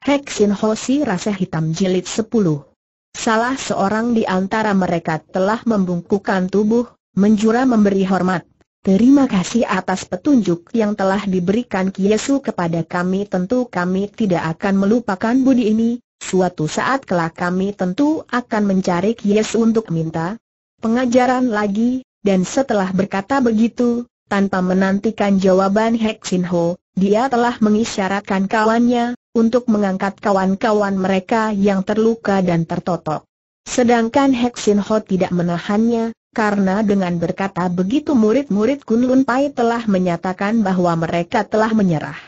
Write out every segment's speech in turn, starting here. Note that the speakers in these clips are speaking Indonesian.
Heksin Hoshi Rasa Hitam Jilid 10 Salah seorang di antara mereka telah membungkukkan tubuh, menjura memberi hormat. Terima kasih atas petunjuk yang telah diberikan Kiesu kepada kami tentu kami tidak akan melupakan budi ini, suatu saat kelak kami tentu akan mencari Kiesu untuk minta pengajaran lagi, dan setelah berkata begitu, tanpa menantikan jawaban Heksin Ho, dia telah mengisyaratkan kawannya, untuk mengangkat kawan-kawan mereka yang terluka dan tertotok. Sedangkan Hexin Ho tidak menahannya, karena dengan berkata begitu murid-murid Kunlun Pai telah menyatakan bahwa mereka telah menyerah.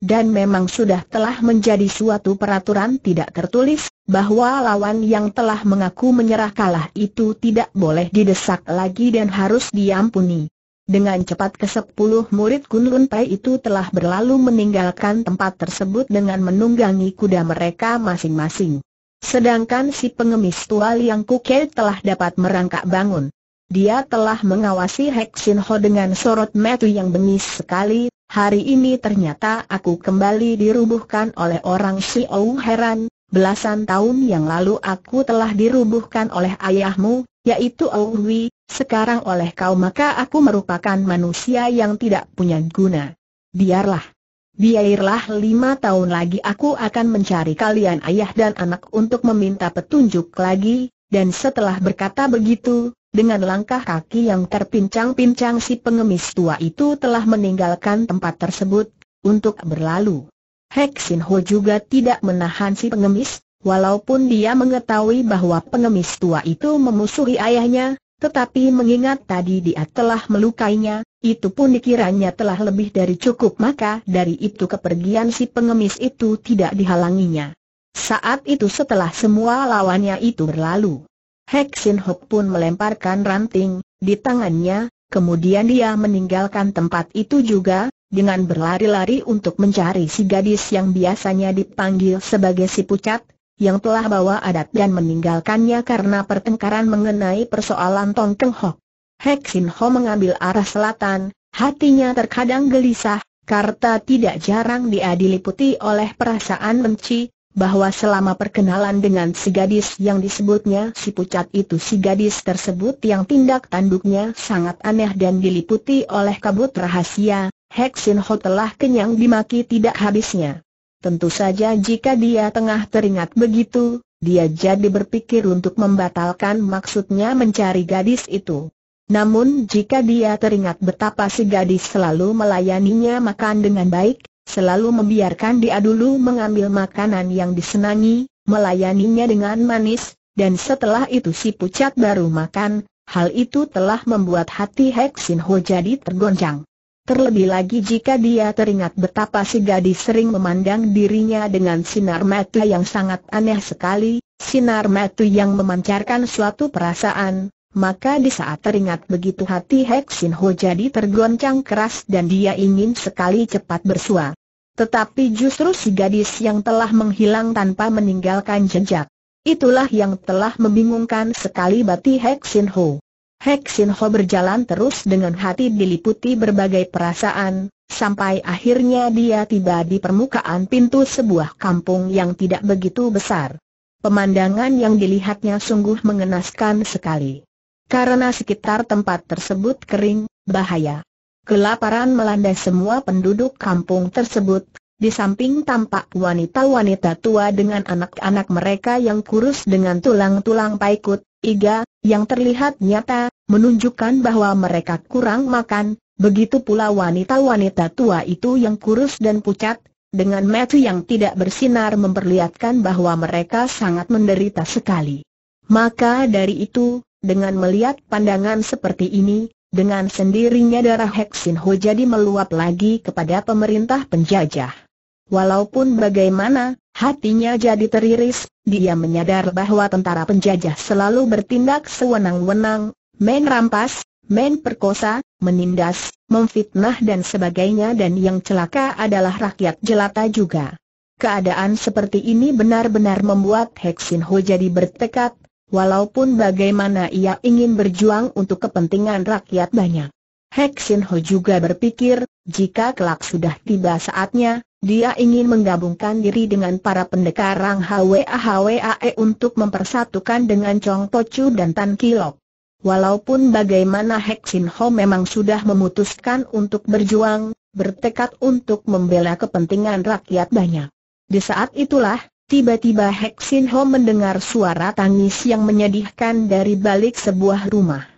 Dan memang sudah telah menjadi suatu peraturan tidak tertulis, bahwa lawan yang telah mengaku menyerah kalah itu tidak boleh didesak lagi dan harus diampuni. Dengan cepat ke sepuluh murid Kun Lun Pai itu telah berlalu meninggalkan tempat tersebut dengan menunggangi kuda mereka masing-masing. Sedangkan si pengemis tua Liang Kuke telah dapat merangkak bangun. Dia telah mengawasi Hek Sin Ho dengan sorot metu yang bengis sekali, hari ini ternyata aku kembali dirubuhkan oleh orang Ou Heran, belasan tahun yang lalu aku telah dirubuhkan oleh ayahmu, yaitu Wei. Sekarang oleh kau maka aku merupakan manusia yang tidak punya guna. Biarlah. Biarlah lima tahun lagi aku akan mencari kalian ayah dan anak untuk meminta petunjuk lagi, dan setelah berkata begitu, dengan langkah kaki yang terpincang-pincang si pengemis tua itu telah meninggalkan tempat tersebut, untuk berlalu. Heksin Ho juga tidak menahan si pengemis, walaupun dia mengetahui bahwa pengemis tua itu memusuhi ayahnya, tetapi mengingat tadi dia telah melukainya, itu pun dikiranya telah lebih dari cukup maka dari itu kepergian si pengemis itu tidak dihalanginya. Saat itu setelah semua lawannya itu berlalu. Sin Hok pun melemparkan ranting di tangannya, kemudian dia meninggalkan tempat itu juga, dengan berlari-lari untuk mencari si gadis yang biasanya dipanggil sebagai si pucat, yang telah bawa adat dan meninggalkannya karena pertengkaran mengenai persoalan Tong Teng Hok. Hek Sin Ho mengambil arah selatan, hatinya terkadang gelisah, karena tidak jarang dia diliputi oleh perasaan benci, bahwa selama perkenalan dengan si gadis yang disebutnya si pucat itu si gadis tersebut yang tindak tanduknya sangat aneh dan diliputi oleh kabut rahasia, Hek Sin Ho telah kenyang dimaki tidak habisnya. Tentu saja jika dia tengah teringat begitu, dia jadi berpikir untuk membatalkan maksudnya mencari gadis itu. Namun jika dia teringat betapa si gadis selalu melayaninya makan dengan baik, selalu membiarkan dia dulu mengambil makanan yang disenangi, melayaninya dengan manis, dan setelah itu si pucat baru makan, hal itu telah membuat hati Hek Ho jadi tergoncang. Terlebih lagi jika dia teringat betapa si gadis sering memandang dirinya dengan sinar mata yang sangat aneh sekali, sinar mata yang memancarkan suatu perasaan, maka di saat teringat begitu hati Hek Sin Ho jadi tergoncang keras dan dia ingin sekali cepat bersua. Tetapi justru si gadis yang telah menghilang tanpa meninggalkan jejak. Itulah yang telah membingungkan sekali Bati Hek Sin Ho. Hek Sin Ho berjalan terus dengan hati diliputi berbagai perasaan, sampai akhirnya dia tiba di permukaan pintu sebuah kampung yang tidak begitu besar. Pemandangan yang dilihatnya sungguh mengenaskan sekali. Karena sekitar tempat tersebut kering, bahaya. Kelaparan melanda semua penduduk kampung tersebut, di samping tampak wanita-wanita tua dengan anak-anak mereka yang kurus dengan tulang-tulang paikut, iga, yang terlihat nyata, menunjukkan bahwa mereka kurang makan, begitu pula wanita-wanita tua itu yang kurus dan pucat, dengan mata yang tidak bersinar memperlihatkan bahwa mereka sangat menderita sekali. Maka dari itu, dengan melihat pandangan seperti ini, dengan sendirinya darah Heksin Ho jadi meluap lagi kepada pemerintah penjajah. Walaupun bagaimana, hatinya jadi teriris, dia menyadar bahwa tentara penjajah selalu bertindak sewenang-wenang, main rampas, main perkosa, menindas, memfitnah dan sebagainya dan yang celaka adalah rakyat jelata juga. Keadaan seperti ini benar-benar membuat Heksin Ho jadi bertekad, walaupun bagaimana ia ingin berjuang untuk kepentingan rakyat banyak. Heksin Ho juga berpikir, jika kelak sudah tiba saatnya, dia ingin menggabungkan diri dengan para pendekar Rang Hwa Hwae untuk mempersatukan dengan Chong Pochu dan Tan Kilok. Walaupun bagaimana Hek Sin Ho memang sudah memutuskan untuk berjuang, bertekad untuk membela kepentingan rakyat banyak. Di saat itulah, tiba-tiba Hek Sin Ho mendengar suara tangis yang menyedihkan dari balik sebuah rumah.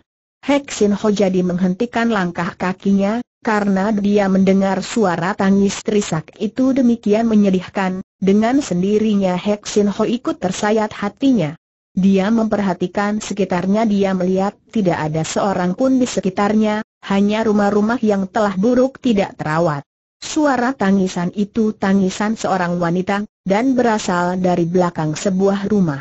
Hek Sin Ho jadi menghentikan langkah kakinya, karena dia mendengar suara tangis trisak itu demikian menyedihkan, dengan sendirinya Hek Sin Ho ikut tersayat hatinya. Dia memperhatikan sekitarnya dia melihat tidak ada seorang pun di sekitarnya, hanya rumah-rumah yang telah buruk tidak terawat. Suara tangisan itu tangisan seorang wanita, dan berasal dari belakang sebuah rumah.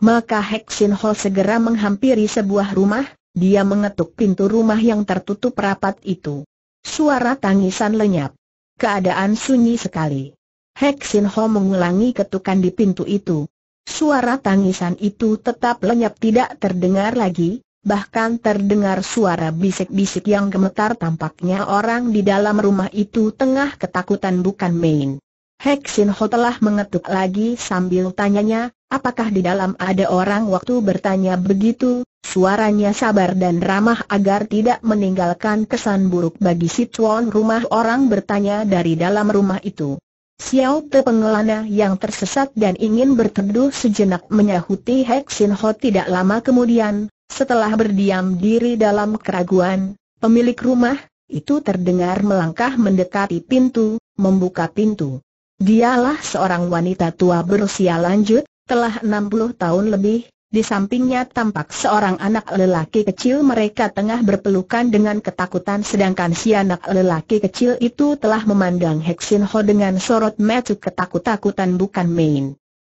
Maka Hek Sin Ho segera menghampiri sebuah rumah, dia mengetuk pintu rumah yang tertutup rapat itu. Suara tangisan lenyap. Keadaan sunyi sekali. Hek Sin Ho mengulangi ketukan di pintu itu. Suara tangisan itu tetap lenyap tidak terdengar lagi, bahkan terdengar suara bisik-bisik yang gemetar tampaknya orang di dalam rumah itu tengah ketakutan bukan main. Hek Sin telah mengetuk lagi sambil tanyanya, apakah di dalam ada orang waktu bertanya begitu, suaranya sabar dan ramah agar tidak meninggalkan kesan buruk bagi si tuan rumah orang bertanya dari dalam rumah itu. Xiao Te pengelana yang tersesat dan ingin berteduh sejenak menyahuti Hek Sin tidak lama kemudian, setelah berdiam diri dalam keraguan, pemilik rumah, itu terdengar melangkah mendekati pintu, membuka pintu. Dialah seorang wanita tua berusia lanjut, telah 60 tahun lebih, di sampingnya tampak seorang anak lelaki kecil mereka tengah berpelukan dengan ketakutan sedangkan si anak lelaki kecil itu telah memandang Hexin Ho dengan sorot mata ketakut-takutan bukan main.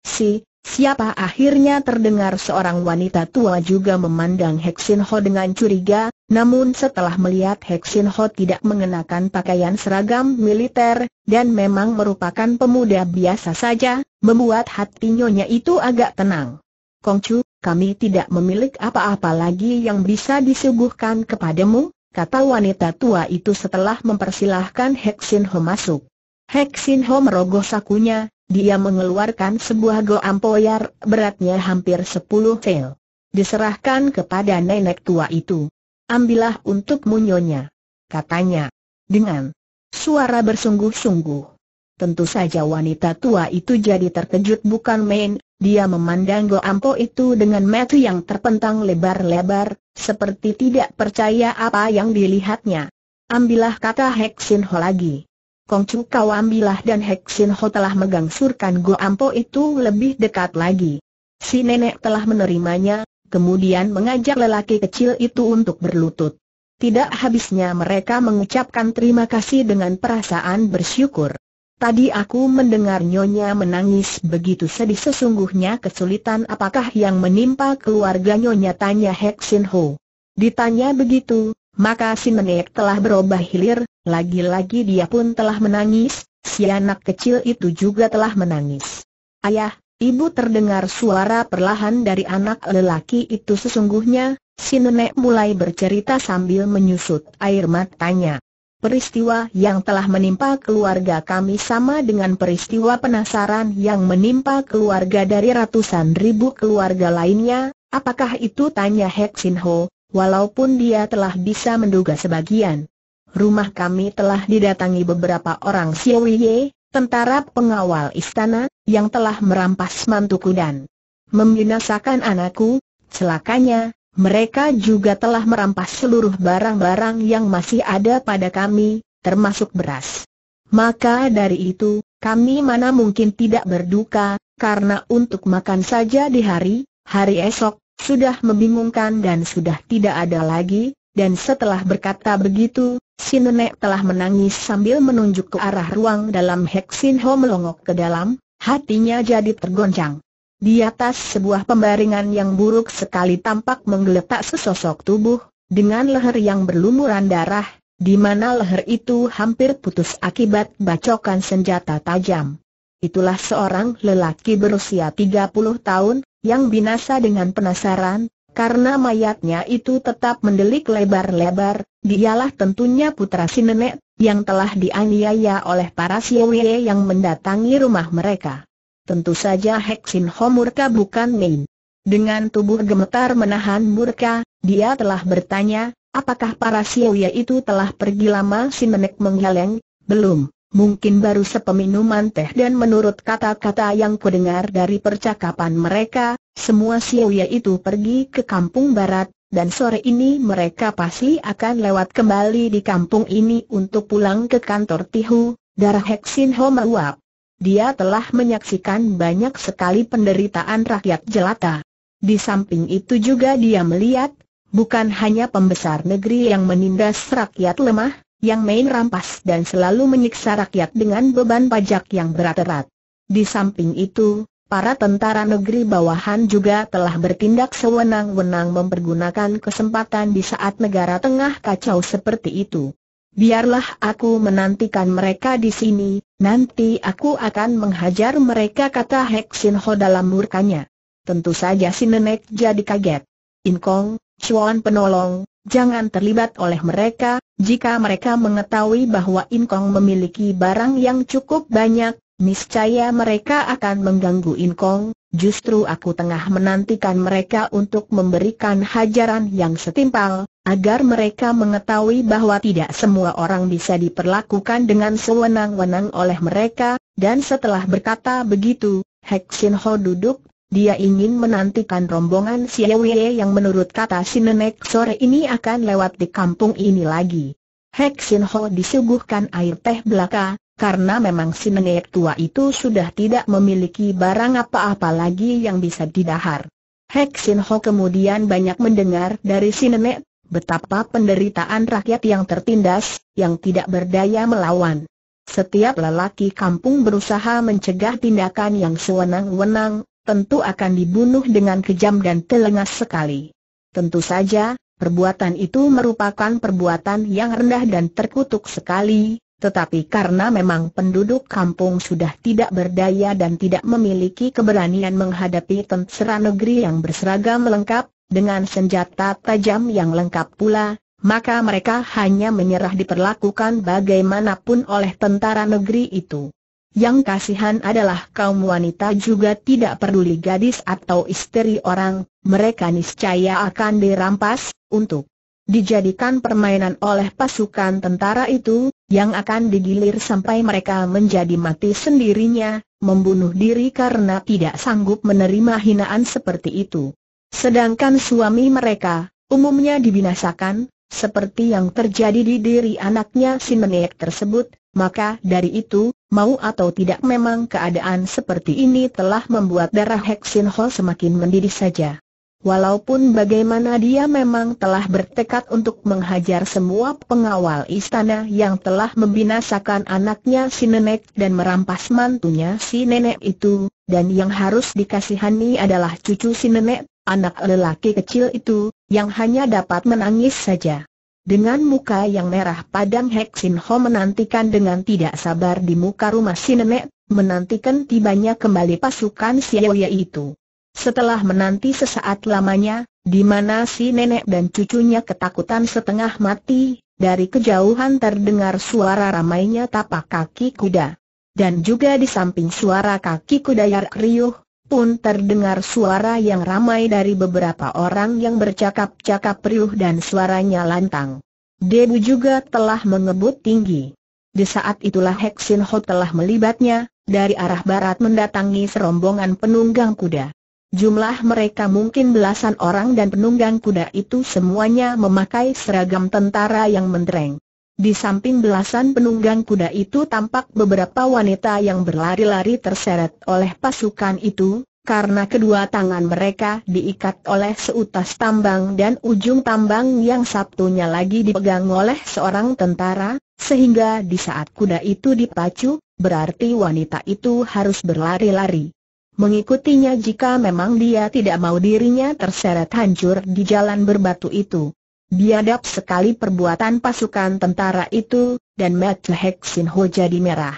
Si, Siapa akhirnya terdengar seorang wanita tua juga memandang Heksin Ho dengan curiga, namun setelah melihat Heksin Ho tidak mengenakan pakaian seragam militer, dan memang merupakan pemuda biasa saja, membuat hati nyonya itu agak tenang. Kongcu, kami tidak memiliki apa-apa lagi yang bisa disuguhkan kepadamu, kata wanita tua itu setelah mempersilahkan Heksin Ho masuk. Hek Sin Ho merogoh sakunya, dia mengeluarkan sebuah goam poyar beratnya hampir 10 sel. Diserahkan kepada nenek tua itu. Ambillah untuk munyonya. Katanya. Dengan suara bersungguh-sungguh. Tentu saja wanita tua itu jadi terkejut bukan main, dia memandang Goampo itu dengan metu yang terpentang lebar-lebar, seperti tidak percaya apa yang dilihatnya. Ambillah kata Heksin Ho lagi. Kongcu ambillah dan Sin Ho telah menggangsurkan gua Go Ampo itu lebih dekat lagi. Si nenek telah menerimanya, kemudian mengajak lelaki kecil itu untuk berlutut. Tidak habisnya mereka mengucapkan terima kasih dengan perasaan bersyukur. Tadi aku mendengar Nyonya menangis begitu sedih sesungguhnya kesulitan apakah yang menimpa keluarga Nyonya tanya Sin Ho. Ditanya begitu, maka si nenek telah berubah hilir, lagi-lagi dia pun telah menangis, si anak kecil itu juga telah menangis. Ayah, ibu terdengar suara perlahan dari anak lelaki itu sesungguhnya, si nenek mulai bercerita sambil menyusut air matanya. Peristiwa yang telah menimpa keluarga kami sama dengan peristiwa penasaran yang menimpa keluarga dari ratusan ribu keluarga lainnya, apakah itu tanya Hek Sin Ho, walaupun dia telah bisa menduga sebagian rumah kami telah didatangi beberapa orang Siowie, tentara pengawal istana, yang telah merampas mantuku dan membinasakan anakku, celakanya, mereka juga telah merampas seluruh barang-barang yang masih ada pada kami, termasuk beras. Maka dari itu, kami mana mungkin tidak berduka, karena untuk makan saja di hari, hari esok, sudah membingungkan dan sudah tidak ada lagi, dan setelah berkata begitu, Si nenek telah menangis sambil menunjuk ke arah ruang dalam Heksin Ho melongok ke dalam, hatinya jadi tergoncang. Di atas sebuah pembaringan yang buruk sekali tampak menggeletak sesosok tubuh, dengan leher yang berlumuran darah, di mana leher itu hampir putus akibat bacokan senjata tajam. Itulah seorang lelaki berusia 30 tahun, yang binasa dengan penasaran, karena mayatnya itu tetap mendelik lebar-lebar, dialah tentunya putra si nenek, yang telah dianiaya oleh para siwe yang mendatangi rumah mereka. Tentu saja Heksin Ho murka bukan main. Dengan tubuh gemetar menahan murka, dia telah bertanya, apakah para siwe itu telah pergi lama si nenek menghaleng, Belum mungkin baru sepeminuman teh dan menurut kata-kata yang kudengar dari percakapan mereka, semua siwia itu pergi ke kampung barat, dan sore ini mereka pasti akan lewat kembali di kampung ini untuk pulang ke kantor Tihu, darah Heksin Ho meluap. Dia telah menyaksikan banyak sekali penderitaan rakyat jelata. Di samping itu juga dia melihat, bukan hanya pembesar negeri yang menindas rakyat lemah, yang main rampas dan selalu menyiksa rakyat dengan beban pajak yang berat-berat. Di samping itu, para tentara negeri bawahan juga telah bertindak sewenang-wenang mempergunakan kesempatan di saat negara tengah kacau seperti itu. Biarlah aku menantikan mereka di sini, nanti aku akan menghajar mereka kata Hek dalam murkanya. Tentu saja si nenek jadi kaget. Inkong, Chuan penolong, Jangan terlibat oleh mereka, jika mereka mengetahui bahwa Inkong memiliki barang yang cukup banyak, niscaya mereka akan mengganggu Inkong, justru aku tengah menantikan mereka untuk memberikan hajaran yang setimpal, agar mereka mengetahui bahwa tidak semua orang bisa diperlakukan dengan sewenang-wenang oleh mereka, dan setelah berkata begitu, Hek Sin Ho duduk dia ingin menantikan rombongan Siewie yang menurut kata si nenek sore ini akan lewat di kampung ini lagi. Hek Sin Ho disuguhkan air teh belaka, karena memang si nenek tua itu sudah tidak memiliki barang apa-apa lagi yang bisa didahar. Hek Sin Ho kemudian banyak mendengar dari si nenek betapa penderitaan rakyat yang tertindas, yang tidak berdaya melawan. Setiap lelaki kampung berusaha mencegah tindakan yang sewenang-wenang, tentu akan dibunuh dengan kejam dan telengas sekali. Tentu saja, perbuatan itu merupakan perbuatan yang rendah dan terkutuk sekali, tetapi karena memang penduduk kampung sudah tidak berdaya dan tidak memiliki keberanian menghadapi tentara negeri yang berseragam lengkap, dengan senjata tajam yang lengkap pula, maka mereka hanya menyerah diperlakukan bagaimanapun oleh tentara negeri itu. Yang kasihan adalah kaum wanita juga tidak peduli gadis atau istri orang, mereka niscaya akan dirampas, untuk dijadikan permainan oleh pasukan tentara itu, yang akan digilir sampai mereka menjadi mati sendirinya, membunuh diri karena tidak sanggup menerima hinaan seperti itu. Sedangkan suami mereka, umumnya dibinasakan, seperti yang terjadi di diri anaknya si tersebut, maka dari itu, Mau atau tidak memang keadaan seperti ini telah membuat darah Heksin Ho semakin mendidih saja. Walaupun bagaimana dia memang telah bertekad untuk menghajar semua pengawal istana yang telah membinasakan anaknya si nenek dan merampas mantunya si nenek itu, dan yang harus dikasihani adalah cucu si nenek, anak lelaki kecil itu, yang hanya dapat menangis saja. Dengan muka yang merah padam Hek Sin Ho menantikan dengan tidak sabar di muka rumah si nenek, menantikan tibanya kembali pasukan Yoye itu. Setelah menanti sesaat lamanya, di mana si nenek dan cucunya ketakutan setengah mati, dari kejauhan terdengar suara ramainya tapak kaki kuda. Dan juga di samping suara kaki kuda yang Riuh, pun terdengar suara yang ramai dari beberapa orang yang bercakap-cakap riuh dan suaranya lantang. Debu juga telah mengebut tinggi. Di saat itulah Hexin Ho telah melibatnya, dari arah barat mendatangi serombongan penunggang kuda. Jumlah mereka mungkin belasan orang dan penunggang kuda itu semuanya memakai seragam tentara yang mentereng. Di samping belasan penunggang kuda itu tampak beberapa wanita yang berlari-lari terseret oleh pasukan itu, karena kedua tangan mereka diikat oleh seutas tambang dan ujung tambang yang satunya lagi dipegang oleh seorang tentara, sehingga di saat kuda itu dipacu, berarti wanita itu harus berlari-lari. Mengikutinya jika memang dia tidak mau dirinya terseret hancur di jalan berbatu itu. Biadab sekali perbuatan pasukan tentara itu, dan mata Hek Ho jadi merah.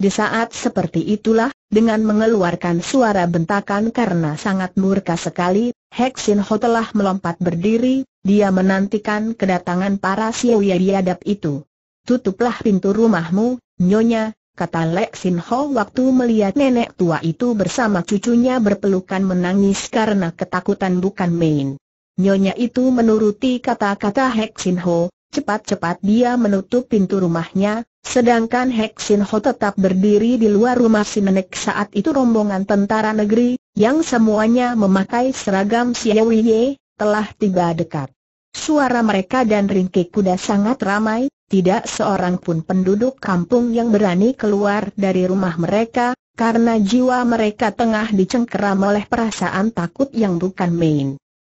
Di saat seperti itulah, dengan mengeluarkan suara bentakan karena sangat murka sekali, Hek Ho telah melompat berdiri, dia menantikan kedatangan para siwi biadab itu. Tutuplah pintu rumahmu, Nyonya, kata Lek Ho waktu melihat nenek tua itu bersama cucunya berpelukan menangis karena ketakutan bukan main. Nyonya itu menuruti kata-kata Hek Sin Ho, cepat-cepat dia menutup pintu rumahnya, sedangkan Hek Sin Ho tetap berdiri di luar rumah si nenek saat itu rombongan tentara negeri, yang semuanya memakai seragam Xiaoye, telah tiba dekat. Suara mereka dan ringkik kuda sangat ramai, tidak seorang pun penduduk kampung yang berani keluar dari rumah mereka, karena jiwa mereka tengah dicengkeram oleh perasaan takut yang bukan main.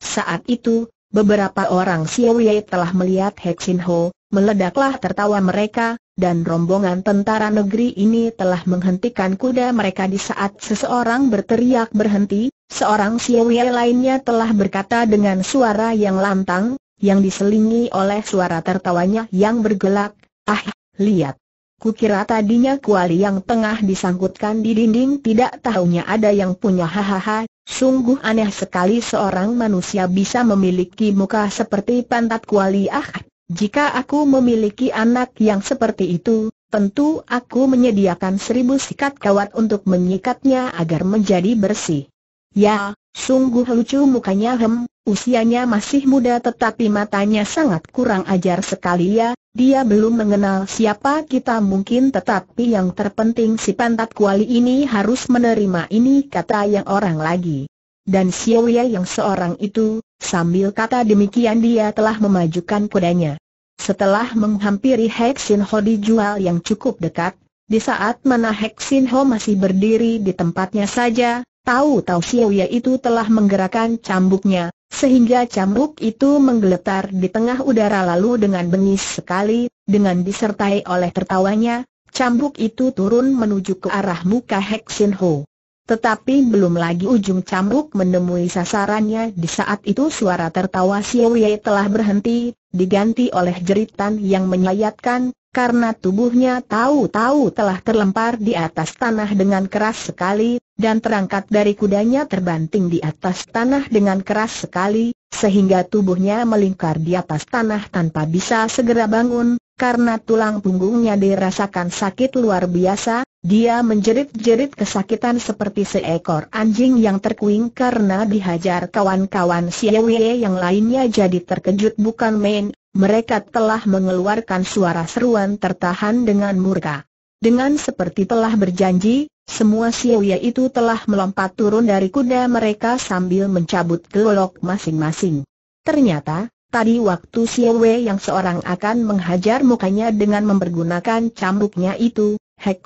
Saat itu, beberapa orang siowei telah melihat hexin Ho, meledaklah tertawa mereka, dan rombongan tentara negeri ini telah menghentikan kuda mereka di saat seseorang berteriak berhenti, seorang siowei lainnya telah berkata dengan suara yang lantang, yang diselingi oleh suara tertawanya yang bergelak, ah, lihat. Kukira tadinya kuali yang tengah disangkutkan di dinding tidak tahunya ada yang punya hahaha, Sungguh aneh sekali seorang manusia bisa memiliki muka seperti pantat kuali ah. Jika aku memiliki anak yang seperti itu, tentu aku menyediakan seribu sikat kawat untuk menyikatnya agar menjadi bersih. Ya, sungguh lucu mukanya hem, usianya masih muda tetapi matanya sangat kurang ajar sekali ya, dia belum mengenal siapa kita mungkin tetapi yang terpenting si pantat kuali ini harus menerima ini kata yang orang lagi. Dan Xiaoya yang seorang itu, sambil kata demikian dia telah memajukan kudanya. Setelah menghampiri Hexin Ho dijual yang cukup dekat, di saat mana Hexin Ho masih berdiri di tempatnya saja, Tahu-tahu Xiaoya itu telah menggerakkan cambuknya, sehingga cambuk itu menggeletar di tengah udara lalu dengan bengis sekali, dengan disertai oleh tertawanya, cambuk itu turun menuju ke arah muka Hek Sin Ho. Tetapi belum lagi ujung cambuk menemui sasarannya di saat itu suara tertawa Xiaoyai telah berhenti, diganti oleh jeritan yang menyayatkan, karena tubuhnya tahu-tahu telah terlempar di atas tanah dengan keras sekali, dan terangkat dari kudanya terbanting di atas tanah dengan keras sekali, sehingga tubuhnya melingkar di atas tanah tanpa bisa segera bangun, karena tulang punggungnya dirasakan sakit luar biasa, dia menjerit-jerit kesakitan seperti seekor anjing yang terkuing karena dihajar kawan-kawan Siewie yang lainnya jadi terkejut bukan main, mereka telah mengeluarkan suara seruan tertahan dengan murka. Dengan seperti telah berjanji, semua Siewie itu telah melompat turun dari kuda mereka sambil mencabut gelok masing-masing. Ternyata, Tadi waktu Wei yang seorang akan menghajar mukanya dengan mempergunakan cambuknya itu,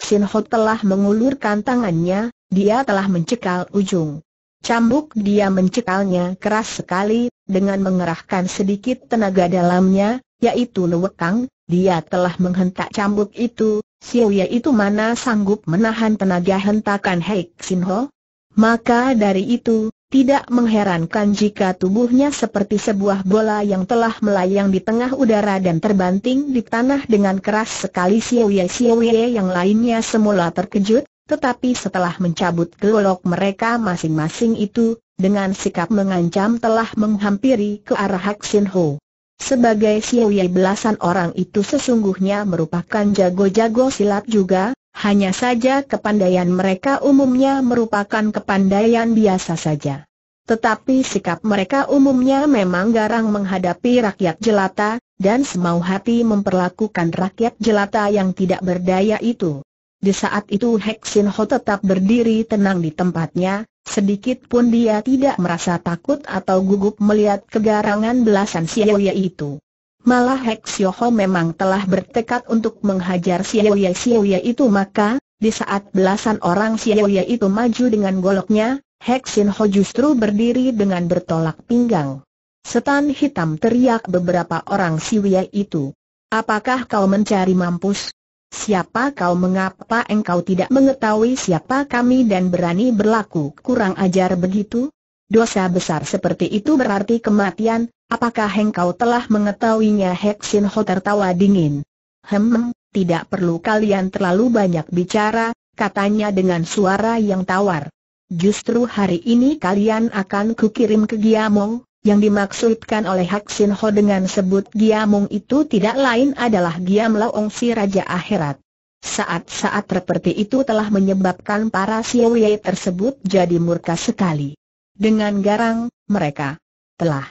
Sin Ho telah mengulurkan tangannya, dia telah mencekal ujung. Cambuk dia mencekalnya keras sekali, dengan mengerahkan sedikit tenaga dalamnya, yaitu lewekang, dia telah menghentak cambuk itu, Wei itu mana sanggup menahan tenaga hentakan Hek Sin Ho? Maka dari itu, tidak mengherankan jika tubuhnya seperti sebuah bola yang telah melayang di tengah udara dan terbanting di tanah dengan keras sekali Siawie-Siawie yang lainnya semula terkejut, tetapi setelah mencabut gelok mereka masing-masing itu, dengan sikap mengancam telah menghampiri ke arah Hak Sin Ho. Sebagai Siawie belasan orang itu sesungguhnya merupakan jago-jago silat juga, hanya saja kepandaian mereka umumnya merupakan kepandaian biasa saja. Tetapi sikap mereka umumnya memang garang menghadapi rakyat jelata, dan semau hati memperlakukan rakyat jelata yang tidak berdaya itu. Di saat itu Heksin Ho tetap berdiri tenang di tempatnya, sedikit pun dia tidak merasa takut atau gugup melihat kegarangan belasan Sioye itu. Malah Hek Ho memang telah bertekad untuk menghajar Xiaoye Xiaoye itu maka, di saat belasan orang Xiaoye itu maju dengan goloknya, Hek Sin Ho justru berdiri dengan bertolak pinggang. Setan hitam teriak beberapa orang Xiaoye itu. Apakah kau mencari mampus? Siapa kau mengapa engkau tidak mengetahui siapa kami dan berani berlaku kurang ajar begitu? Dosa besar seperti itu berarti kematian, apakah engkau telah mengetahuinya Heksin Ho tertawa dingin. Hem, tidak perlu kalian terlalu banyak bicara, katanya dengan suara yang tawar. Justru hari ini kalian akan kukirim ke Giamong, yang dimaksudkan oleh Heksin Ho dengan sebut Giamong itu tidak lain adalah Giam Laong si Raja Akhirat. Saat-saat seperti itu telah menyebabkan para Siowei tersebut jadi murka sekali. Dengan garang, mereka telah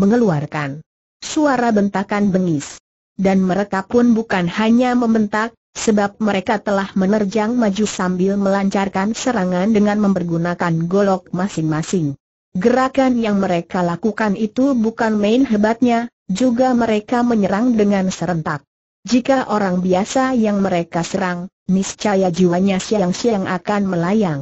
mengeluarkan suara bentakan bengis. Dan mereka pun bukan hanya membentak, sebab mereka telah menerjang maju sambil melancarkan serangan dengan mempergunakan golok masing-masing. Gerakan yang mereka lakukan itu bukan main hebatnya, juga mereka menyerang dengan serentak. Jika orang biasa yang mereka serang, niscaya jiwanya siang-siang akan melayang.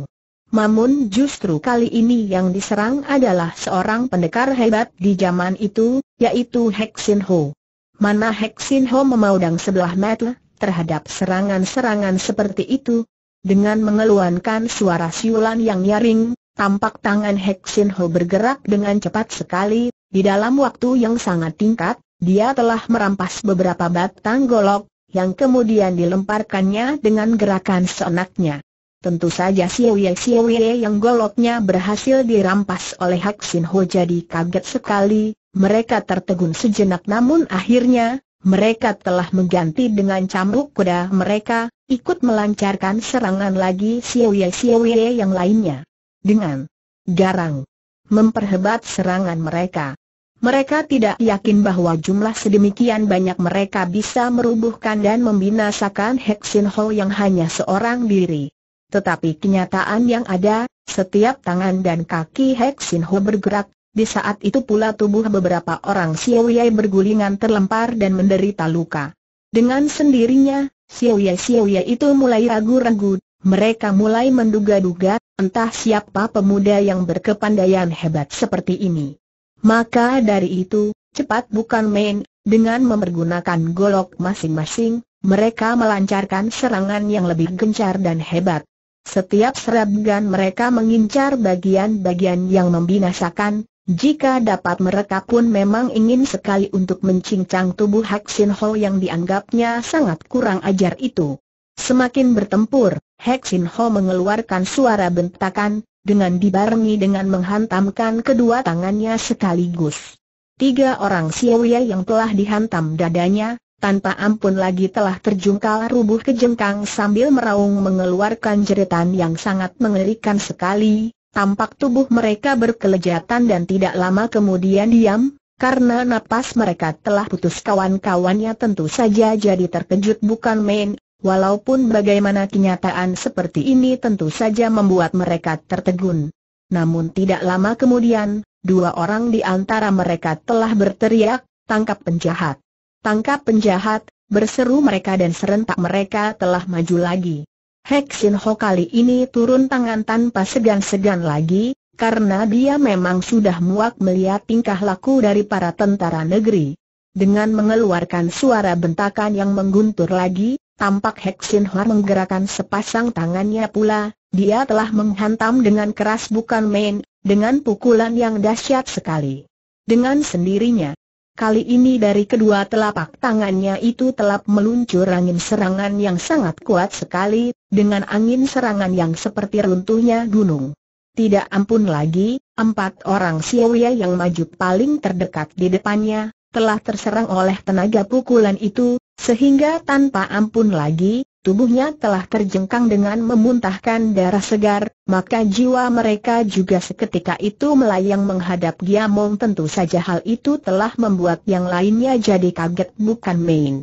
Namun justru kali ini yang diserang adalah seorang pendekar hebat di zaman itu, yaitu Hexin Ho. Mana Hexin Ho memaudang sebelah mata terhadap serangan-serangan seperti itu. Dengan mengeluarkan suara siulan yang nyaring, tampak tangan Hexin Ho bergerak dengan cepat sekali, di dalam waktu yang sangat tingkat, dia telah merampas beberapa batang golok, yang kemudian dilemparkannya dengan gerakan seenaknya. Tentu saja Siwe Siwe yang goloknya berhasil dirampas oleh Hak Sin Ho jadi kaget sekali, mereka tertegun sejenak namun akhirnya, mereka telah mengganti dengan cambuk kuda mereka, ikut melancarkan serangan lagi Siwe Siwe yang lainnya. Dengan garang memperhebat serangan mereka. Mereka tidak yakin bahwa jumlah sedemikian banyak mereka bisa merubuhkan dan membinasakan Hak Sin Ho yang hanya seorang diri. Tetapi kenyataan yang ada, setiap tangan dan kaki Hek Sin Ho bergerak, di saat itu pula tubuh beberapa orang Xiao Yai bergulingan terlempar dan menderita luka. Dengan sendirinya, Xiao Yai Xiao Yai itu mulai ragu-ragu, mereka mulai menduga-duga, entah siapa pemuda yang berkepandaian hebat seperti ini. Maka dari itu, cepat bukan main, dengan mempergunakan golok masing-masing, mereka melancarkan serangan yang lebih gencar dan hebat. Setiap serabgan mereka mengincar bagian-bagian yang membinasakan, jika dapat mereka pun memang ingin sekali untuk mencincang tubuh Hak Sin Ho yang dianggapnya sangat kurang ajar itu. Semakin bertempur, Hak Sin Ho mengeluarkan suara bentakan, dengan dibarengi dengan menghantamkan kedua tangannya sekaligus. Tiga orang Sioya yang telah dihantam dadanya, tanpa ampun lagi telah terjungkal rubuh ke jengkang sambil meraung mengeluarkan jeritan yang sangat mengerikan sekali. Tampak tubuh mereka berkelejatan dan tidak lama kemudian diam, karena napas mereka telah putus kawan-kawannya tentu saja jadi terkejut bukan main, walaupun bagaimana kenyataan seperti ini tentu saja membuat mereka tertegun. Namun tidak lama kemudian, dua orang di antara mereka telah berteriak, tangkap penjahat. Tangkap penjahat, berseru mereka dan serentak mereka telah maju lagi. Hek Sin Ho kali ini turun tangan tanpa segan-segan lagi, karena dia memang sudah muak melihat tingkah laku dari para tentara negeri. Dengan mengeluarkan suara bentakan yang mengguntur lagi, tampak Hek Sin Ho menggerakkan sepasang tangannya pula, dia telah menghantam dengan keras bukan main, dengan pukulan yang dahsyat sekali. Dengan sendirinya, Kali ini dari kedua telapak tangannya itu telap meluncur angin serangan yang sangat kuat sekali, dengan angin serangan yang seperti runtuhnya gunung. Tidak ampun lagi, empat orang Siowia yang maju paling terdekat di depannya, telah terserang oleh tenaga pukulan itu, sehingga tanpa ampun lagi, tubuhnya telah terjengkang dengan memuntahkan darah segar, maka jiwa mereka juga seketika itu melayang menghadap Giamong tentu saja hal itu telah membuat yang lainnya jadi kaget bukan main.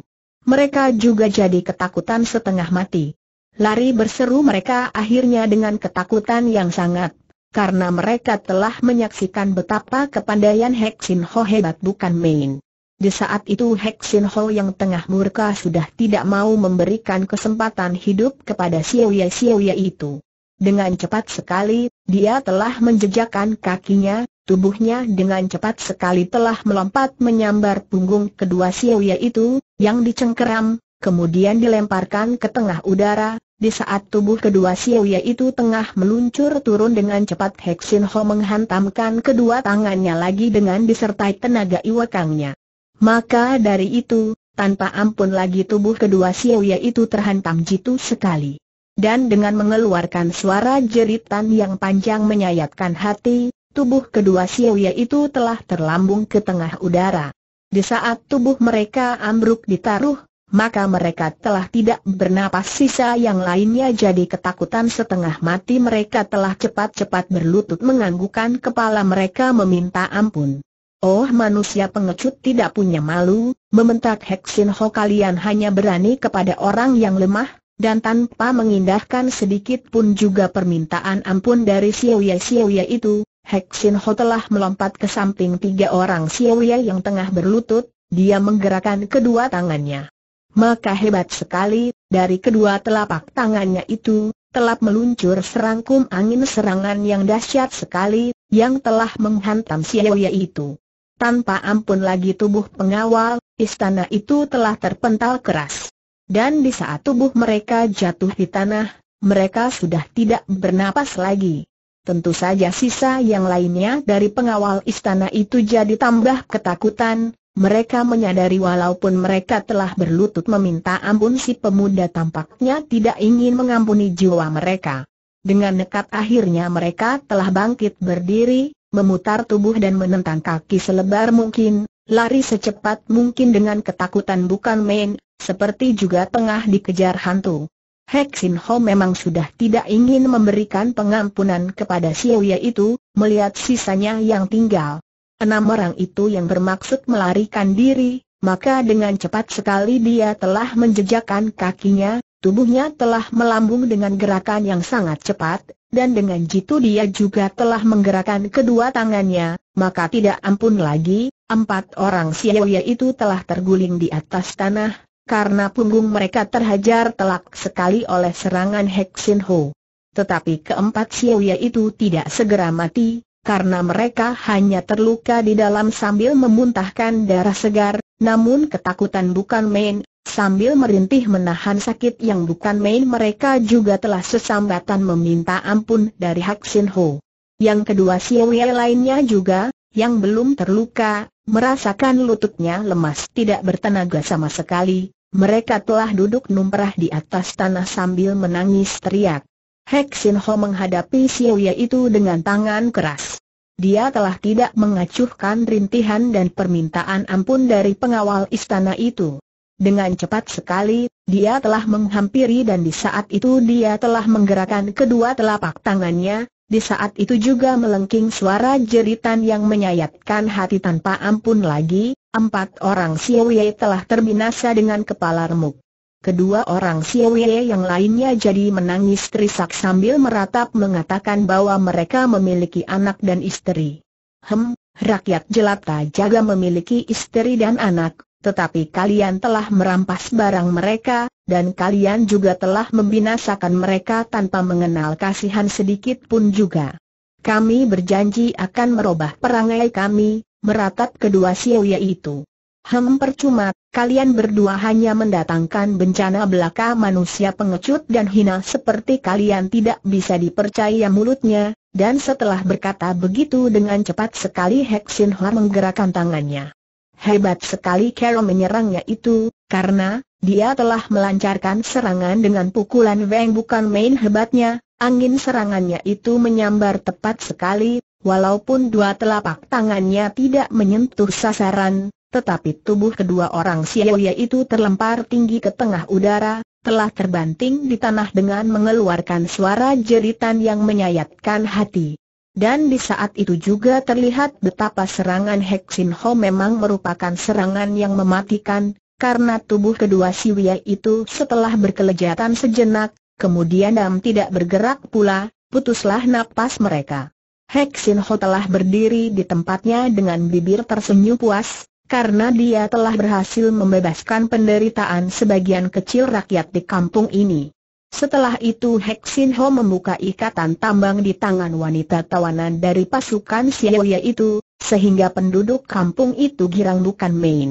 Mereka juga jadi ketakutan setengah mati. Lari berseru mereka akhirnya dengan ketakutan yang sangat, karena mereka telah menyaksikan betapa kepandaian Hexin Sin Ho hebat bukan main. Di saat itu Sin Ho yang tengah murka sudah tidak mau memberikan kesempatan hidup kepada Xiaoya Xiaoya itu. Dengan cepat sekali, dia telah menjejakkan kakinya, tubuhnya dengan cepat sekali telah melompat menyambar punggung kedua Xiaoya itu, yang dicengkeram, kemudian dilemparkan ke tengah udara, di saat tubuh kedua Xiaoya itu tengah meluncur turun dengan cepat Sin Ho menghantamkan kedua tangannya lagi dengan disertai tenaga iwakangnya. Maka dari itu, tanpa ampun lagi tubuh kedua Siowia itu terhantam jitu sekali. Dan dengan mengeluarkan suara jeritan yang panjang menyayatkan hati, tubuh kedua Siowia itu telah terlambung ke tengah udara. Di saat tubuh mereka ambruk ditaruh, maka mereka telah tidak bernapas sisa yang lainnya jadi ketakutan setengah mati mereka telah cepat-cepat berlutut menganggukan kepala mereka meminta ampun. Oh manusia pengecut tidak punya malu, membentak Heksin Ho kalian hanya berani kepada orang yang lemah, dan tanpa mengindahkan sedikit pun juga permintaan ampun dari Sioya Sioya itu, Heksin Ho telah melompat ke samping tiga orang Sioya yang tengah berlutut, dia menggerakkan kedua tangannya. Maka hebat sekali, dari kedua telapak tangannya itu, telap meluncur serangkum angin serangan yang dahsyat sekali, yang telah menghantam Sioya itu tanpa ampun lagi tubuh pengawal, istana itu telah terpental keras. Dan di saat tubuh mereka jatuh di tanah, mereka sudah tidak bernapas lagi. Tentu saja sisa yang lainnya dari pengawal istana itu jadi tambah ketakutan, mereka menyadari walaupun mereka telah berlutut meminta ampun si pemuda tampaknya tidak ingin mengampuni jiwa mereka. Dengan nekat akhirnya mereka telah bangkit berdiri, memutar tubuh dan menentang kaki selebar mungkin, lari secepat mungkin dengan ketakutan bukan main, seperti juga tengah dikejar hantu. Hek Sin Ho memang sudah tidak ingin memberikan pengampunan kepada Xiao Ye itu, melihat sisanya yang tinggal. Enam orang itu yang bermaksud melarikan diri, maka dengan cepat sekali dia telah menjejakkan kakinya, Tubuhnya telah melambung dengan gerakan yang sangat cepat, dan dengan jitu dia juga telah menggerakkan kedua tangannya, maka tidak ampun lagi, empat orang siaya itu telah terguling di atas tanah, karena punggung mereka terhajar telak sekali oleh serangan Heksin Ho. Tetapi keempat siaya itu tidak segera mati, karena mereka hanya terluka di dalam sambil memuntahkan darah segar, namun ketakutan bukan main, Sambil merintih menahan sakit yang bukan main mereka juga telah sesambatan meminta ampun dari Hak Sin Ho. Yang kedua Wei lainnya juga, yang belum terluka, merasakan lututnya lemas tidak bertenaga sama sekali, mereka telah duduk numperah di atas tanah sambil menangis teriak. Hek Sin Ho menghadapi Wei itu dengan tangan keras. Dia telah tidak mengacuhkan rintihan dan permintaan ampun dari pengawal istana itu. Dengan cepat sekali, dia telah menghampiri dan di saat itu dia telah menggerakkan kedua telapak tangannya, di saat itu juga melengking suara jeritan yang menyayatkan hati tanpa ampun lagi, empat orang Siwe telah terbinasa dengan kepala remuk. Kedua orang Siwe yang lainnya jadi menangis terisak sambil meratap mengatakan bahwa mereka memiliki anak dan istri. Hem, rakyat jelata jaga memiliki istri dan anak, tetapi kalian telah merampas barang mereka, dan kalian juga telah membinasakan mereka tanpa mengenal kasihan sedikit pun juga. Kami berjanji akan merubah perangai kami, meratap kedua siwia itu. Hem percuma, kalian berdua hanya mendatangkan bencana belaka manusia pengecut dan hina seperti kalian tidak bisa dipercaya mulutnya, dan setelah berkata begitu dengan cepat sekali Hexin Hua menggerakkan tangannya. Hebat sekali Carol menyerangnya itu, karena, dia telah melancarkan serangan dengan pukulan Weng bukan main hebatnya, angin serangannya itu menyambar tepat sekali, walaupun dua telapak tangannya tidak menyentuh sasaran, tetapi tubuh kedua orang Xiaoya itu terlempar tinggi ke tengah udara, telah terbanting di tanah dengan mengeluarkan suara jeritan yang menyayatkan hati. Dan di saat itu juga terlihat betapa serangan Hexin Ho memang merupakan serangan yang mematikan, karena tubuh kedua Siwia itu setelah berkelejatan sejenak, kemudian dam tidak bergerak pula, putuslah napas mereka. Hexin Ho telah berdiri di tempatnya dengan bibir tersenyum puas, karena dia telah berhasil membebaskan penderitaan sebagian kecil rakyat di kampung ini. Setelah itu Sin Ho membuka ikatan tambang di tangan wanita tawanan dari pasukan Sioya itu, sehingga penduduk kampung itu girang bukan main.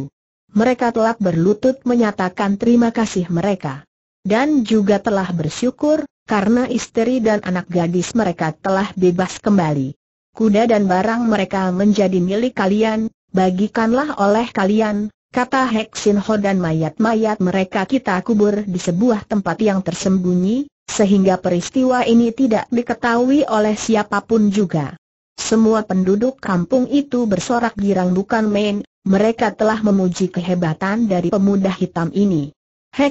Mereka telah berlutut menyatakan terima kasih mereka. Dan juga telah bersyukur, karena istri dan anak gadis mereka telah bebas kembali. Kuda dan barang mereka menjadi milik kalian, bagikanlah oleh kalian, kata Sin Ho dan mayat-mayat mereka kita kubur di sebuah tempat yang tersembunyi, sehingga peristiwa ini tidak diketahui oleh siapapun juga. Semua penduduk kampung itu bersorak girang bukan main, mereka telah memuji kehebatan dari pemuda hitam ini.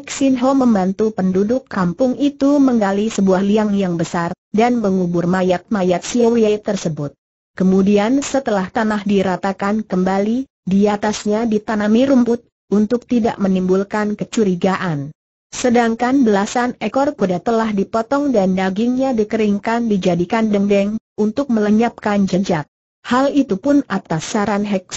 Sin Ho membantu penduduk kampung itu menggali sebuah liang yang besar, dan mengubur mayat-mayat Siowie tersebut. Kemudian setelah tanah diratakan kembali, di atasnya ditanami rumput, untuk tidak menimbulkan kecurigaan. Sedangkan belasan ekor kuda telah dipotong dan dagingnya dikeringkan dijadikan dendeng, untuk melenyapkan jejak. Hal itu pun atas saran Hek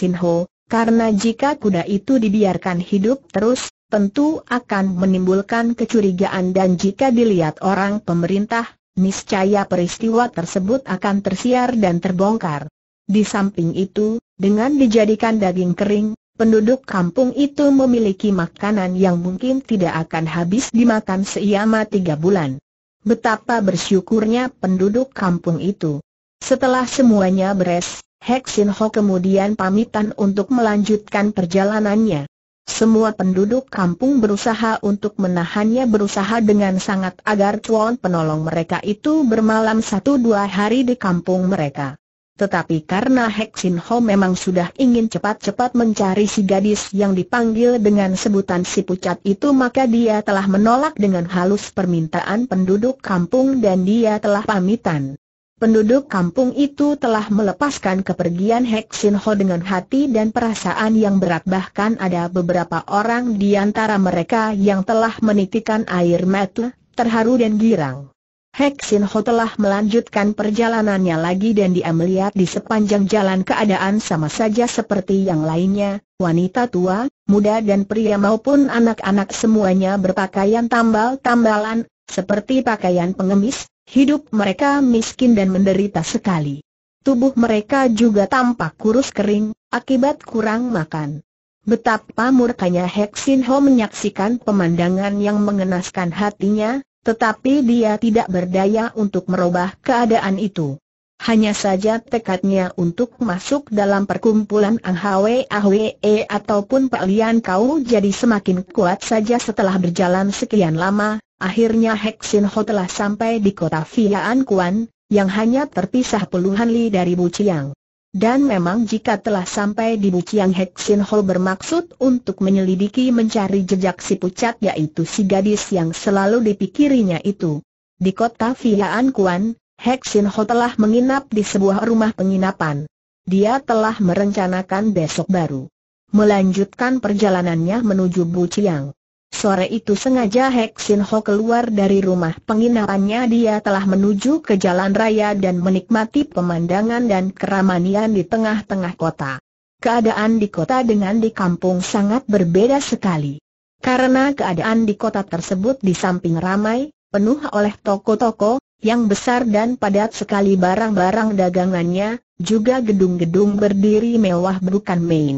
karena jika kuda itu dibiarkan hidup terus, tentu akan menimbulkan kecurigaan dan jika dilihat orang pemerintah, niscaya peristiwa tersebut akan tersiar dan terbongkar. Di samping itu, dengan dijadikan daging kering, penduduk kampung itu memiliki makanan yang mungkin tidak akan habis dimakan selama tiga bulan. Betapa bersyukurnya penduduk kampung itu. Setelah semuanya beres, Heksin Ho kemudian pamitan untuk melanjutkan perjalanannya. Semua penduduk kampung berusaha untuk menahannya berusaha dengan sangat agar cuan penolong mereka itu bermalam satu dua hari di kampung mereka. Tetapi karena Heksin Ho memang sudah ingin cepat-cepat mencari si gadis yang dipanggil dengan sebutan si pucat itu maka dia telah menolak dengan halus permintaan penduduk kampung dan dia telah pamitan. Penduduk kampung itu telah melepaskan kepergian Heksin Ho dengan hati dan perasaan yang berat bahkan ada beberapa orang di antara mereka yang telah menitikan air mata, terharu dan girang. Heksin Ho telah melanjutkan perjalanannya lagi dan dia melihat di sepanjang jalan keadaan sama saja seperti yang lainnya, wanita tua, muda dan pria maupun anak-anak semuanya berpakaian tambal-tambalan, seperti pakaian pengemis, hidup mereka miskin dan menderita sekali. Tubuh mereka juga tampak kurus kering, akibat kurang makan. Betapa murkanya Heksin Ho menyaksikan pemandangan yang mengenaskan hatinya, tetapi dia tidak berdaya untuk merubah keadaan itu. Hanya saja tekadnya untuk masuk dalam perkumpulan Hwe Ahwe e ataupun Pak Lian Kau jadi semakin kuat saja setelah berjalan sekian lama, akhirnya Sin Ho telah sampai di kota Fiaan Kuan, yang hanya terpisah puluhan li dari Buciang. Dan memang jika telah sampai di Buciang Heksin Hall bermaksud untuk menyelidiki mencari jejak si pucat yaitu si gadis yang selalu dipikirinya itu. Di kota Viaan Kuan, Heksin Hall telah menginap di sebuah rumah penginapan. Dia telah merencanakan besok baru. Melanjutkan perjalanannya menuju Buciang. Sore itu sengaja Hek Sin Ho keluar dari rumah penginapannya dia telah menuju ke jalan raya dan menikmati pemandangan dan keramanian di tengah-tengah kota. Keadaan di kota dengan di kampung sangat berbeda sekali. Karena keadaan di kota tersebut di samping ramai, penuh oleh toko-toko, yang besar dan padat sekali barang-barang dagangannya, juga gedung-gedung berdiri mewah bukan main.